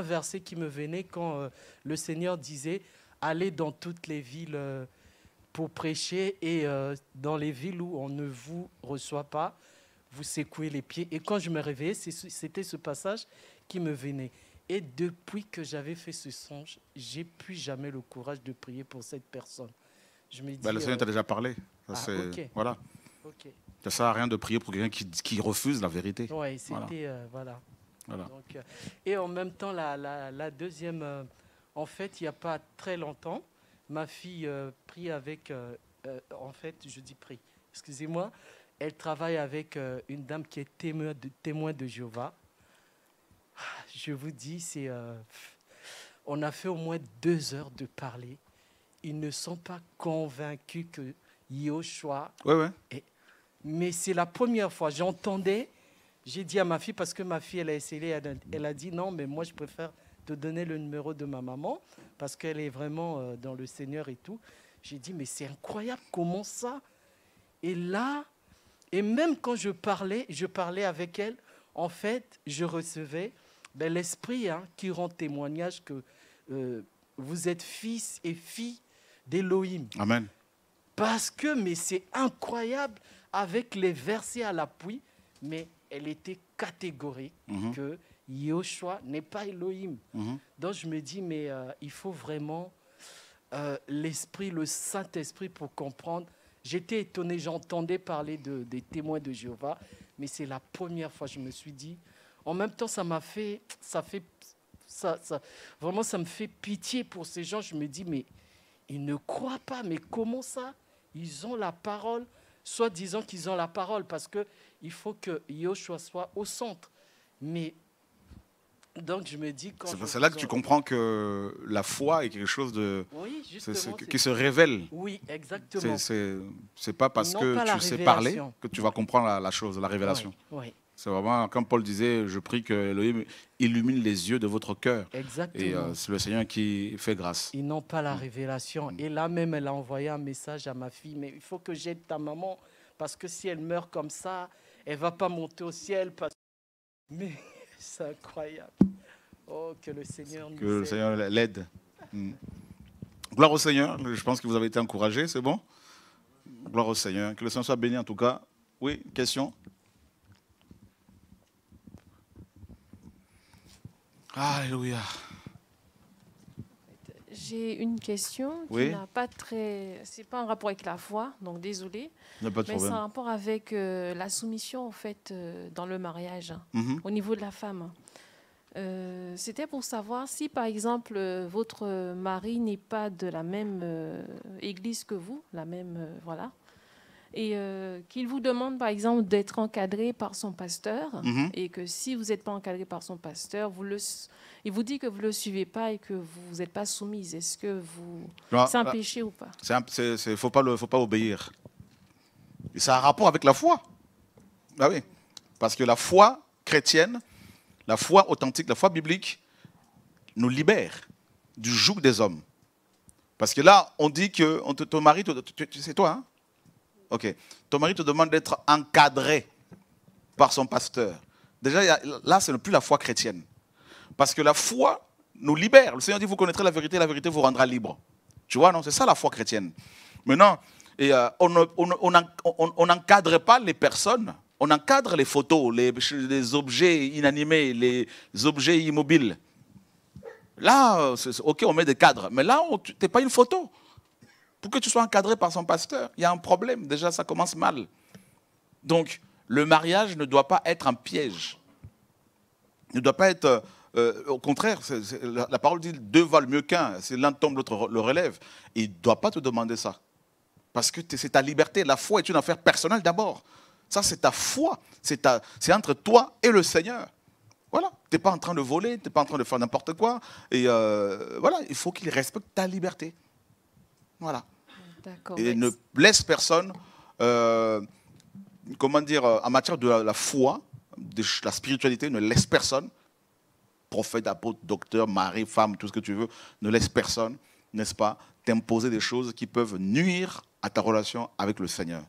verset qui me venait quand euh, le Seigneur disait, allez dans toutes les villes pour prêcher et dans les villes où on ne vous reçoit pas, vous secouez les pieds. Et quand je me réveillais, c'était ce passage qui me venait. Et depuis que j'avais fait ce songe, j'ai plus jamais le courage de prier pour cette personne. Je me dis, bah, le Seigneur t'a euh, déjà parlé. Ça, ah, Voilà. Ça sert à rien de prier pour quelqu'un qui, refuse la vérité. Oui, c'était euh, voilà. voilà. Euh, et en même temps, la, la deuxième, en fait, il n'y a pas très longtemps, ma fille prie avec, en fait, je dis prie. Excusez-moi, elle travaille avec euh, une dame qui est témoin de, Jéhovah. Je vous dis, c'est, euh, on a fait au moins deux heures de parler. Ils ne sont pas convaincus que Yoshua. Ouais, ouais. mais c'est la première fois. J'entendais, j'ai dit à ma fille, parce que ma fille, elle a essayé, elle, a dit non, mais moi, je préfère te donner le numéro de ma maman, parce qu'elle est vraiment euh, dans le Seigneur et tout. J'ai dit, mais c'est incroyable, comment ça Et là, et même quand je parlais, je parlais avec elle, en fait, je recevais l'Esprit hein, qui rend témoignage que euh, vous êtes fils et fille d'Élohim. Amen. Parce que, mais c'est incroyable, avec les versets à l'appui, mais elle était catégorique mhm. que Yoshua n'est pas Elohim. Mhm. Donc je me dis, mais euh, il faut vraiment euh, l'esprit, le Saint-Esprit pour comprendre J'étais étonné, j'entendais parler de, des témoins de Jéhovah, mais c'est la première fois que je me suis dit. En même temps, ça m'a fait, ça fait, ça, vraiment, ça me fait pitié pour ces gens. Je me dis, mais ils ne croient pas, mais comment ça Ils ont la parole, soit disant qu'ils ont la parole, parce que il faut que Yoshua soit au centre. Mais c'est là que tu comprends que la foi est quelque chose de. qui se révèle. Oui, exactement. C'est pas parce que tu sais parler que tu vas comprendre la, chose, la révélation. Oui. C'est vraiment, comme Paul disait, je prie que illumine les yeux de votre cœur. Euh, exactement. Et c'est le Seigneur qui fait grâce. Ils n'ont pas la mm. révélation. Mm. Et là même, elle a envoyé un message à ma fille, mais il faut que j'aide ta maman, parce que si elle meurt comme ça, elle va pas monter au ciel. Parce... Mais c'est incroyable. Oh, que le Seigneur nous Que le Seigneur l'aide. Hmm. Gloire au Seigneur. Je pense que vous avez été encouragé c'est bon Gloire au Seigneur. Que le Seigneur soit béni en tout cas. Oui, question Alléluia. J'ai une question qui n'a pas très. C'est pas en rapport avec la foi, donc désolé. a mais c'est en rapport avec euh, la soumission, en fait, euh, dans le mariage, hein, mhm. au niveau de la femme. Euh, c'était pour savoir si, par exemple, votre mari n'est pas de la même église que vous, la même. voilà. Et qu'il vous demande, par exemple, d'être encadré par son pasteur, mhm. et que si vous n'êtes pas encadré par son pasteur, vous le il vous dit que vous ne le suivez pas et que vous n'êtes pas soumise. Est-ce que vous. C'est un euh, péché ou pas Il ne faut, pas obéir. Et ça a un rapport avec la foi. Ah oui. Parce que la foi chrétienne, la foi authentique, la foi biblique, nous libère du joug des hommes. Parce que là, on dit que ton mari, c'est toi, hein Ok. Ton mari te demande d'être encadré par son pasteur. Déjà, là, ce n'est plus la foi chrétienne. Parce que la foi nous libère. Le Seigneur dit, vous connaîtrez la vérité, la vérité vous rendra libre. Tu vois, non, c'est ça la foi chrétienne. Maintenant, et, euh, on n'encadre pas les personnes, on encadre les photos, les, objets inanimés, les objets immobiles. Là, ok, on met des cadres, mais là, tu n'es pas une photo. Pour que tu sois encadré par son pasteur, il y a un problème. Déjà, ça commence mal. Donc, le mariage ne doit pas être un piège. Ne doit pas être euh, euh, au contraire, la, parole dit deux valent mieux qu'un. Si l'un tombe, l'autre le relève. il ne doit pas te demander ça. Parce que c'est ta liberté. La foi est une affaire personnelle d'abord. Ça, c'est ta foi. C'est entre toi et le Seigneur. Voilà. Tu n'es pas en train de voler, tu n'es pas en train de faire n'importe quoi. Et euh, voilà, il faut qu'il respecte ta liberté. Voilà. Et ne laisse personne, euh, comment dire, en matière de la, la foi, de la spiritualité, ne laisse personne prophète, apôtre, docteur, mari, femme, tout ce que tu veux, ne laisse personne, n'est-ce pas, t'imposer des choses qui peuvent nuire à ta relation avec le Seigneur.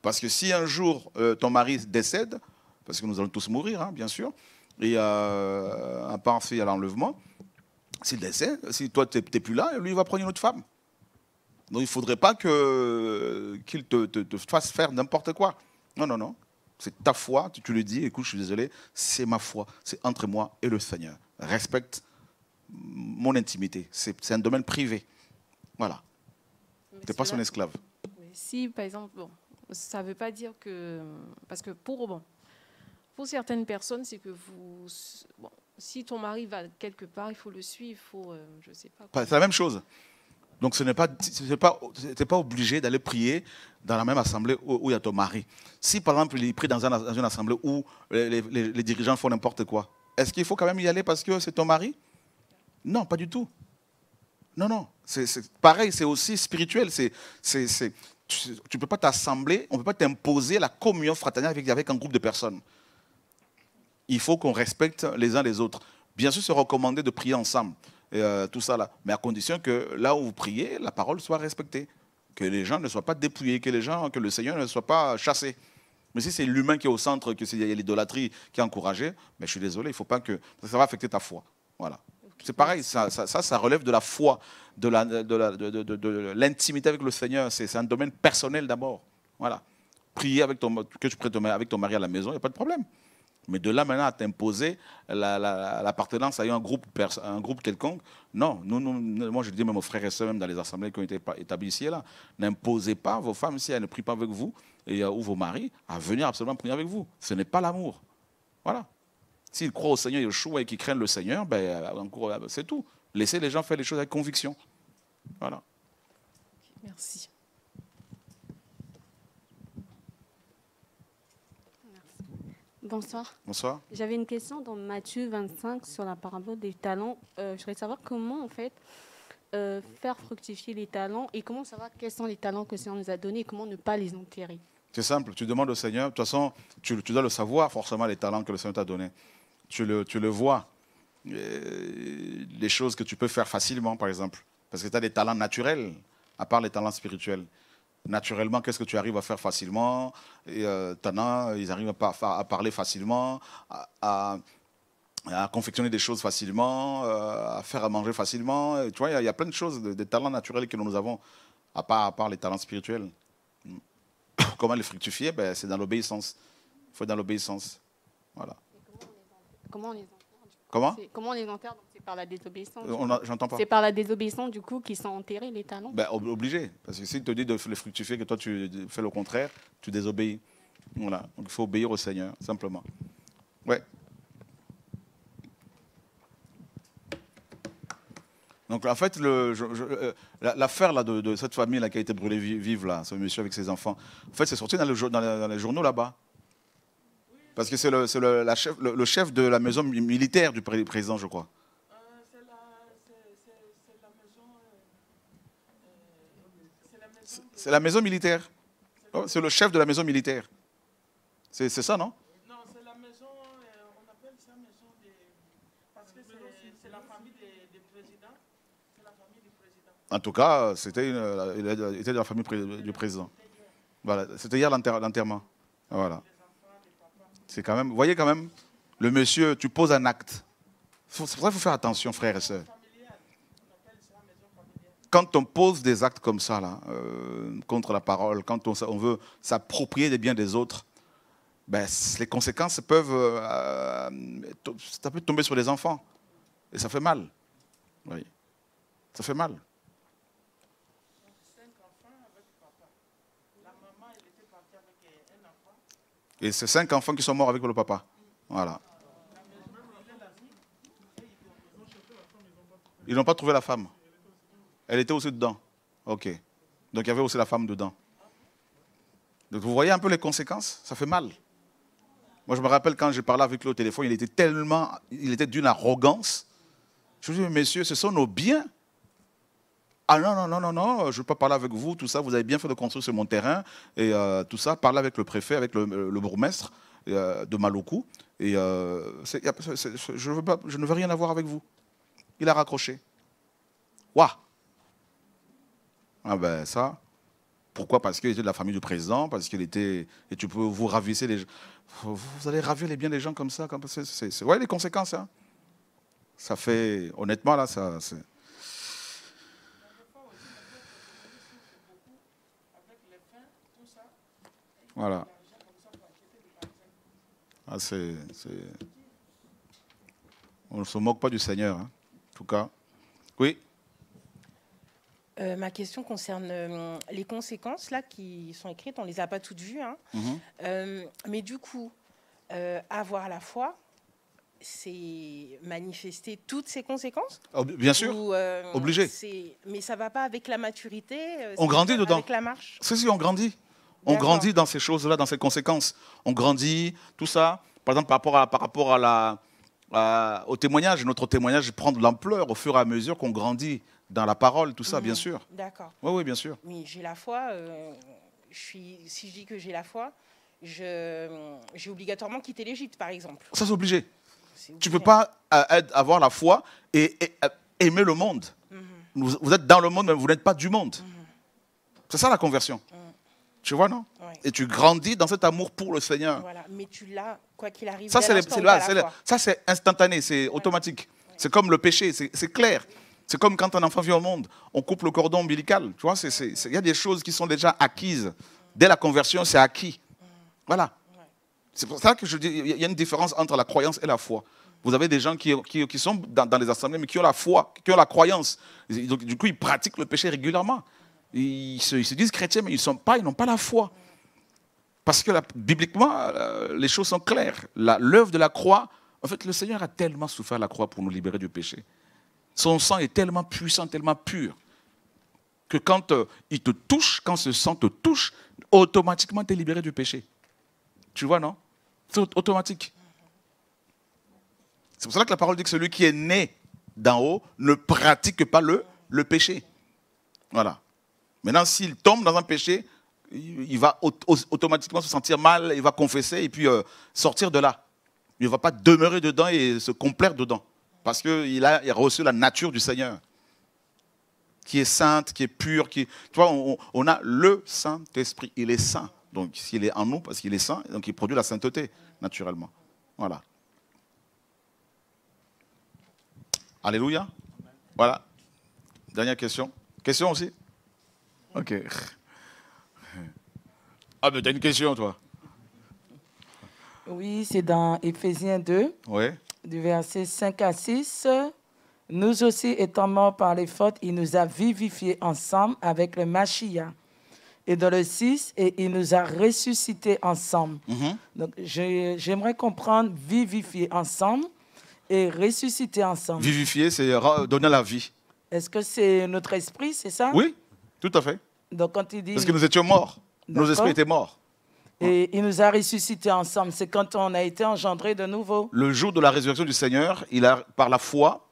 Parce que si un jour euh, ton mari décède, parce que nous allons tous mourir, hein, bien sûr, et euh, à part l'enlèvement, s'il décède, si toi tu n'es plus là, lui il va prendre une autre femme. Donc il ne faudrait pas qu'il te fasse faire n'importe quoi. Non, non, non. C'est ta foi, tu, le dis, écoute, je suis désolé, c'est ma foi, c'est entre moi et le Seigneur. Respecte mon intimité, c'est un domaine privé. Voilà. Tu n'es pas son esclave. si, par exemple, ça ne veut pas dire que... Parce que pour, bon, pour certaines personnes, c'est que vous... si ton mari va quelque part, il faut le suivre, il faut... Euh, je sais pas. C'est la même chose. Donc ce n'est pas, obligé d'aller prier dans la même assemblée où, il y a ton mari. Si par exemple il prie dans, une assemblée où les, dirigeants font n'importe quoi, est-ce qu'il faut quand même y aller parce que c'est ton mari Non, pas du tout. Non, non. C'est pareil, c'est aussi spirituel. tu ne peux pas t'assembler, on ne peut pas t'imposer la communion fraternelle avec, avec un groupe de personnes. Il faut qu'on respecte les uns les autres. Bien sûr, c'est recommandé de prier ensemble. Euh, tout ça là. Mais à condition que là où vous priez, la parole soit respectée, que les gens ne soient pas dépouillés, que les gens, que le Seigneur ne soit pas chassé. Mais si c'est l'humain qui est au centre, que c'est l'idolâtrie qui est encouragée, mais ben, je suis désolé, il faut pas que ça va affecter ta foi. Voilà. C'est pareil, ça, ça, relève de la foi, de l'intimité de, de, avec le Seigneur. C'est un domaine personnel d'abord. Voilà. Prier avec ton, que tu avec ton mari à la maison, il n'y a pas de problème. Mais de là maintenant à t'imposer l'appartenance la, à un groupe, un groupe quelconque, non. Nous, moi, je dis même aux frères et sœurs, même dans les assemblées qui ont été établies ici là, n'imposez pas vos femmes, si elles ne prient pas avec vous, et, euh, ou vos maris, à venir absolument prier avec vous. Ce n'est pas l'amour. Voilà. S'ils croient au Seigneur, ils et qu'ils craignent le Seigneur, ben, euh, euh, c'est tout. Laissez les gens faire les choses avec conviction. Voilà. Merci. Bonsoir. Bonsoir. J'avais une question dans Matthieu 25 sur la parabole des talents. Euh, je voudrais savoir comment, en fait, euh, faire fructifier les talents et comment savoir quels sont les talents que le Seigneur nous a donnés et comment ne pas les enterrer. C'est simple, tu demandes au Seigneur, de toute façon, tu, dois le savoir forcément, les talents que le Seigneur t'a donnés. Tu le, tu le vois. Euh, les choses que tu peux faire facilement, par exemple. Parce que tu as des talents naturels, à part les talents spirituels naturellement, qu'est-ce que tu arrives à faire facilement et, euh, Tana, ils arrivent à, parler facilement, à, confectionner des choses facilement, euh, à faire à manger facilement. tu vois, il y, a plein de choses, des, talents naturels que nous avons, à part, à part les talents spirituels. Hmm. Comment les fructifier ben, C'est dans l'obéissance. Il faut être dans l'obéissance. Voilà. comment on les Comment Comment on les enterre C'est par la désobéissance. Euh, j'entends pas. C'est par la désobéissance, du coup, qu'ils sont enterrés, les talons ben, Obligé. Parce que s'il te dit de les fructifier, que toi, tu fais le contraire, tu désobéis. Voilà. Donc, il faut obéir au Seigneur, simplement. Ouais. Donc, en fait, euh, l'affaire là, de, cette famille là, qui a été brûlée vive, là, ce monsieur avec ses enfants, en fait, c'est sorti dans les journaux là-bas. Parce que c'est le, le, chef, le, chef de la maison militaire du président, je crois. Euh, c'est la, la, maison militaire. Oh, c'est le chef de la maison militaire. C'est ça, non Non, c'est la maison, euh, on appelle ça la maison des... Parce que c'est la famille des, des présidents. C'est la famille du président. En tout cas, c'était de la famille du président. Voilà, c'était hier l'enterrement. Voilà. C'est quand même, vous voyez quand même, le monsieur, tu poses un acte. C'est pour ça qu'il faut faire attention, frères et sœurs. Quand on pose des actes comme ça, là, euh, contre la parole, quand on, veut s'approprier des biens des autres, ben, les conséquences peuvent euh, ça peut tomber sur les enfants. Et ça fait mal. Oui. Ça fait mal. Et ces cinq enfants qui sont morts avec le papa. Voilà. Ils n'ont pas trouvé la femme. Elle était aussi dedans. OK. Donc il y avait aussi la femme dedans. Donc vous voyez un peu les conséquences Ça fait mal. Moi, je me rappelle quand j'ai parlé avec lui au téléphone, il était tellement, il était d'une arrogance. Je lui dit, messieurs, ce sont nos biens. Ah non, non, non, non, non, je ne veux pas parler avec vous, tout ça, vous avez bien fait de construire sur mon terrain, et euh, tout ça, parler avec le préfet, avec le, euh, bourgmestre euh, de Maloku, et je, veux pas, je ne veux rien avoir avec vous. Il a raccroché. Waouh Ah ben ça, pourquoi Parce qu'il était de la famille du président, parce qu'il était. Et tu peux vous ravisser les gens. Vous allez ravir les biens des gens comme ça. Comme... C'est, voyez les conséquences. Hein. Ça fait. Honnêtement, là, ça, Voilà. Ah, on ne se moque pas du Seigneur, hein. en tout cas. Oui euh, ma question concerne euh, les conséquences là, qui sont écrites. On les a pas toutes vues. Hein. Mhm. Euh, mais du coup, avoir la foi, c'est manifester toutes ces conséquences oh, Bien sûr. Obligé. Mais ça va pas avec la maturité. on grandit dedans. Avec la marche. Si, si, on grandit. On grandit dans ces choses-là, dans ces conséquences. On grandit, tout ça. Par exemple, par rapport, à, par rapport à la, au témoignage, notre témoignage prend de l'ampleur au fur et à mesure qu'on grandit dans la parole, tout ça, bien mhm. sûr. D'accord. Oui, oui, bien sûr. Oui, j'ai la foi. Euh, je suis, si je dis que j'ai la foi, j'ai obligatoirement quitté l'Égypte, par exemple. Ça, c'est obligé. Tu ne peux pas euh, avoir la foi et, euh, aimer le monde. Mhm. Vous, êtes dans le monde, mais vous n'êtes pas du monde. Mhm. C'est ça la conversion. Tu vois, non Et tu grandis dans cet amour pour le Seigneur. Mais tu l'as, quoi qu'il arrive. Ça, c'est instantané, c'est automatique. C'est comme le péché, c'est clair. C'est comme quand un enfant vient au monde, on coupe le cordon ombilical. Tu vois, il y a des choses qui sont déjà acquises. Dès la conversion, c'est acquis. Mm. Voilà. C'est pour ça que je dis, il y a une différence entre la croyance et la foi. Vous avez des gens qui, qui, sont dans, dans, les assemblées, mais qui ont la foi, qui ont la croyance. Donc, du coup, ils pratiquent le péché régulièrement. Ils se, disent chrétiens, mais ils n'ont pas, ils pas la foi. Parce que bibliquement, euh, les choses sont claires. L'œuvre de la croix, en fait, le Seigneur a tellement souffert à la croix pour nous libérer du péché. Son sang est tellement puissant, tellement pur, que quand euh, il te touche, quand ce sang te touche, automatiquement, tu es libéré du péché. Tu vois, non C'est automatique. C'est pour cela que la parole dit que celui qui est né d'en haut ne pratique pas le, le péché. Voilà. Maintenant, s'il tombe dans un péché, il va automatiquement se sentir mal, il va confesser et puis euh, sortir de là. Il ne va pas demeurer dedans et se complaire dedans. Parce qu'il a, il a reçu la nature du Seigneur, qui est sainte, qui est pure. Qui, tu vois, on, on a le Saint-Esprit. Il est saint. Donc, s'il est en nous, parce qu'il est saint, donc il produit la sainteté, naturellement. Voilà. Alléluia. Voilà. Dernière question. Question aussi Ok. Ah, mais t'as une question, toi Oui, c'est dans Éphésiens 2, du verset 5 à 6. Nous aussi, étant morts par les fautes, il nous a vivifiés ensemble avec le Machia. Et dans le 6, et il nous a ressuscités ensemble. Mhm. Donc, j'aimerais comprendre vivifier ensemble et ressusciter ensemble. Vivifier, c'est donner la vie. Est-ce que c'est notre esprit, c'est ça Oui, tout à fait. Donc quand Parce que nous étions morts. Nos esprits étaient morts. Et il nous a ressuscités ensemble. C'est quand on a été engendrés de nouveau. Le jour de la résurrection du Seigneur, il a, par la foi,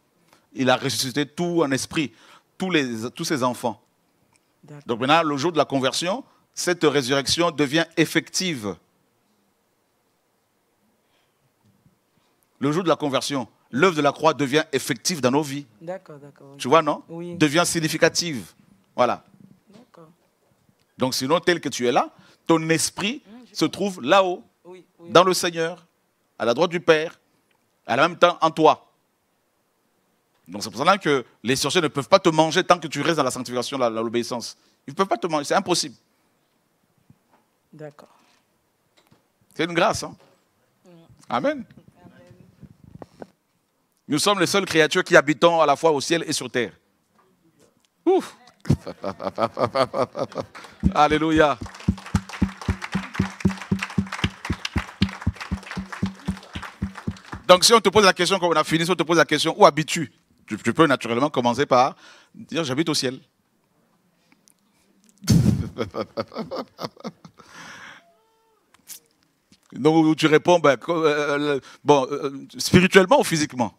il a ressuscité tout un esprit, tous, les, tous ses enfants. Donc maintenant, le jour de la conversion, cette résurrection devient effective. Le jour de la conversion, l'œuvre de la croix devient effective dans nos vies. Tu vois, non Oui. Devient significative. Voilà. Donc sinon, tel que tu es là, ton esprit mmh, se trouve là-haut, dans le Seigneur, à la droite du Père, à la même temps en toi. Donc c'est pour cela que les sorciers ne peuvent pas te manger tant que tu restes dans la sanctification, dans l'obéissance. Ils ne peuvent pas te manger, c'est impossible. D'accord. C'est une grâce. Hein mmh. Amen. Amen. Nous sommes les seules créatures qui habitons à la fois au ciel et sur terre. Ouf. Alléluia. Donc si on te pose la question, quand on a fini, si on te pose la question, où habites-tu tu, peux naturellement commencer par dire j'habite au ciel. Donc tu réponds, ben, euh, euh, bon, euh, spirituellement ou physiquement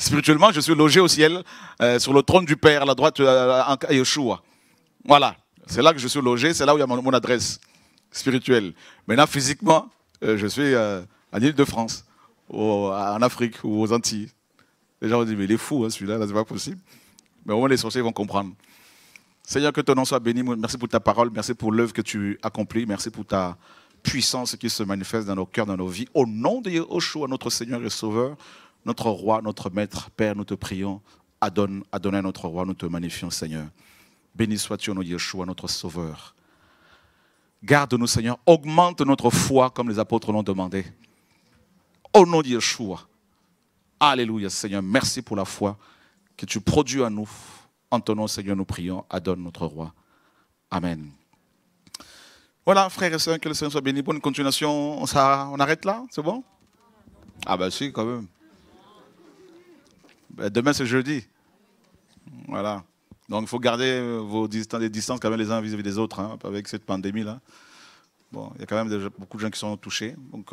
Spirituellement, je suis logé au ciel, euh, sur le trône du Père, à la droite euh, Yeshua. Voilà. C'est là que je suis logé, c'est là où il y a mon, adresse spirituelle. Maintenant, physiquement, euh, je suis en île de france en Afrique ou aux Antilles. Les gens vont dire, mais il est fou, hein, celui-là, là, là c'est pas possible. Mais au moins, les sorciers vont comprendre. Seigneur, que ton nom soit béni. Merci pour ta parole, merci pour l'œuvre que tu accomplis, merci pour ta puissance qui se manifeste dans nos cœurs, dans nos vies. Au nom de Yeshua, notre Seigneur et Sauveur, notre roi, notre maître, Père, nous te prions. Adonne, à notre roi, nous te magnifions, Seigneur. Béni sois-tu, nos Yeshua, notre sauveur. Garde-nous, Seigneur. Augmente notre foi comme les apôtres l'ont demandé. Au nom de Yeshua. Alléluia, Seigneur. Merci pour la foi que tu produis à nous. En ton nom, Seigneur, nous prions. Adonne notre roi. Amen. Voilà, frères et sœurs, que le Seigneur soit béni. Bonne continuation. on arrête là C'est bon Ah, ben si, quand même. Ben, demain, c'est jeudi. Voilà. Donc, il faut garder euh, vos distances, quand même les uns vis-à-vis des autres, hein, avec cette pandémie-là. Bon, il y a quand même beaucoup de gens qui sont touchés. Donc,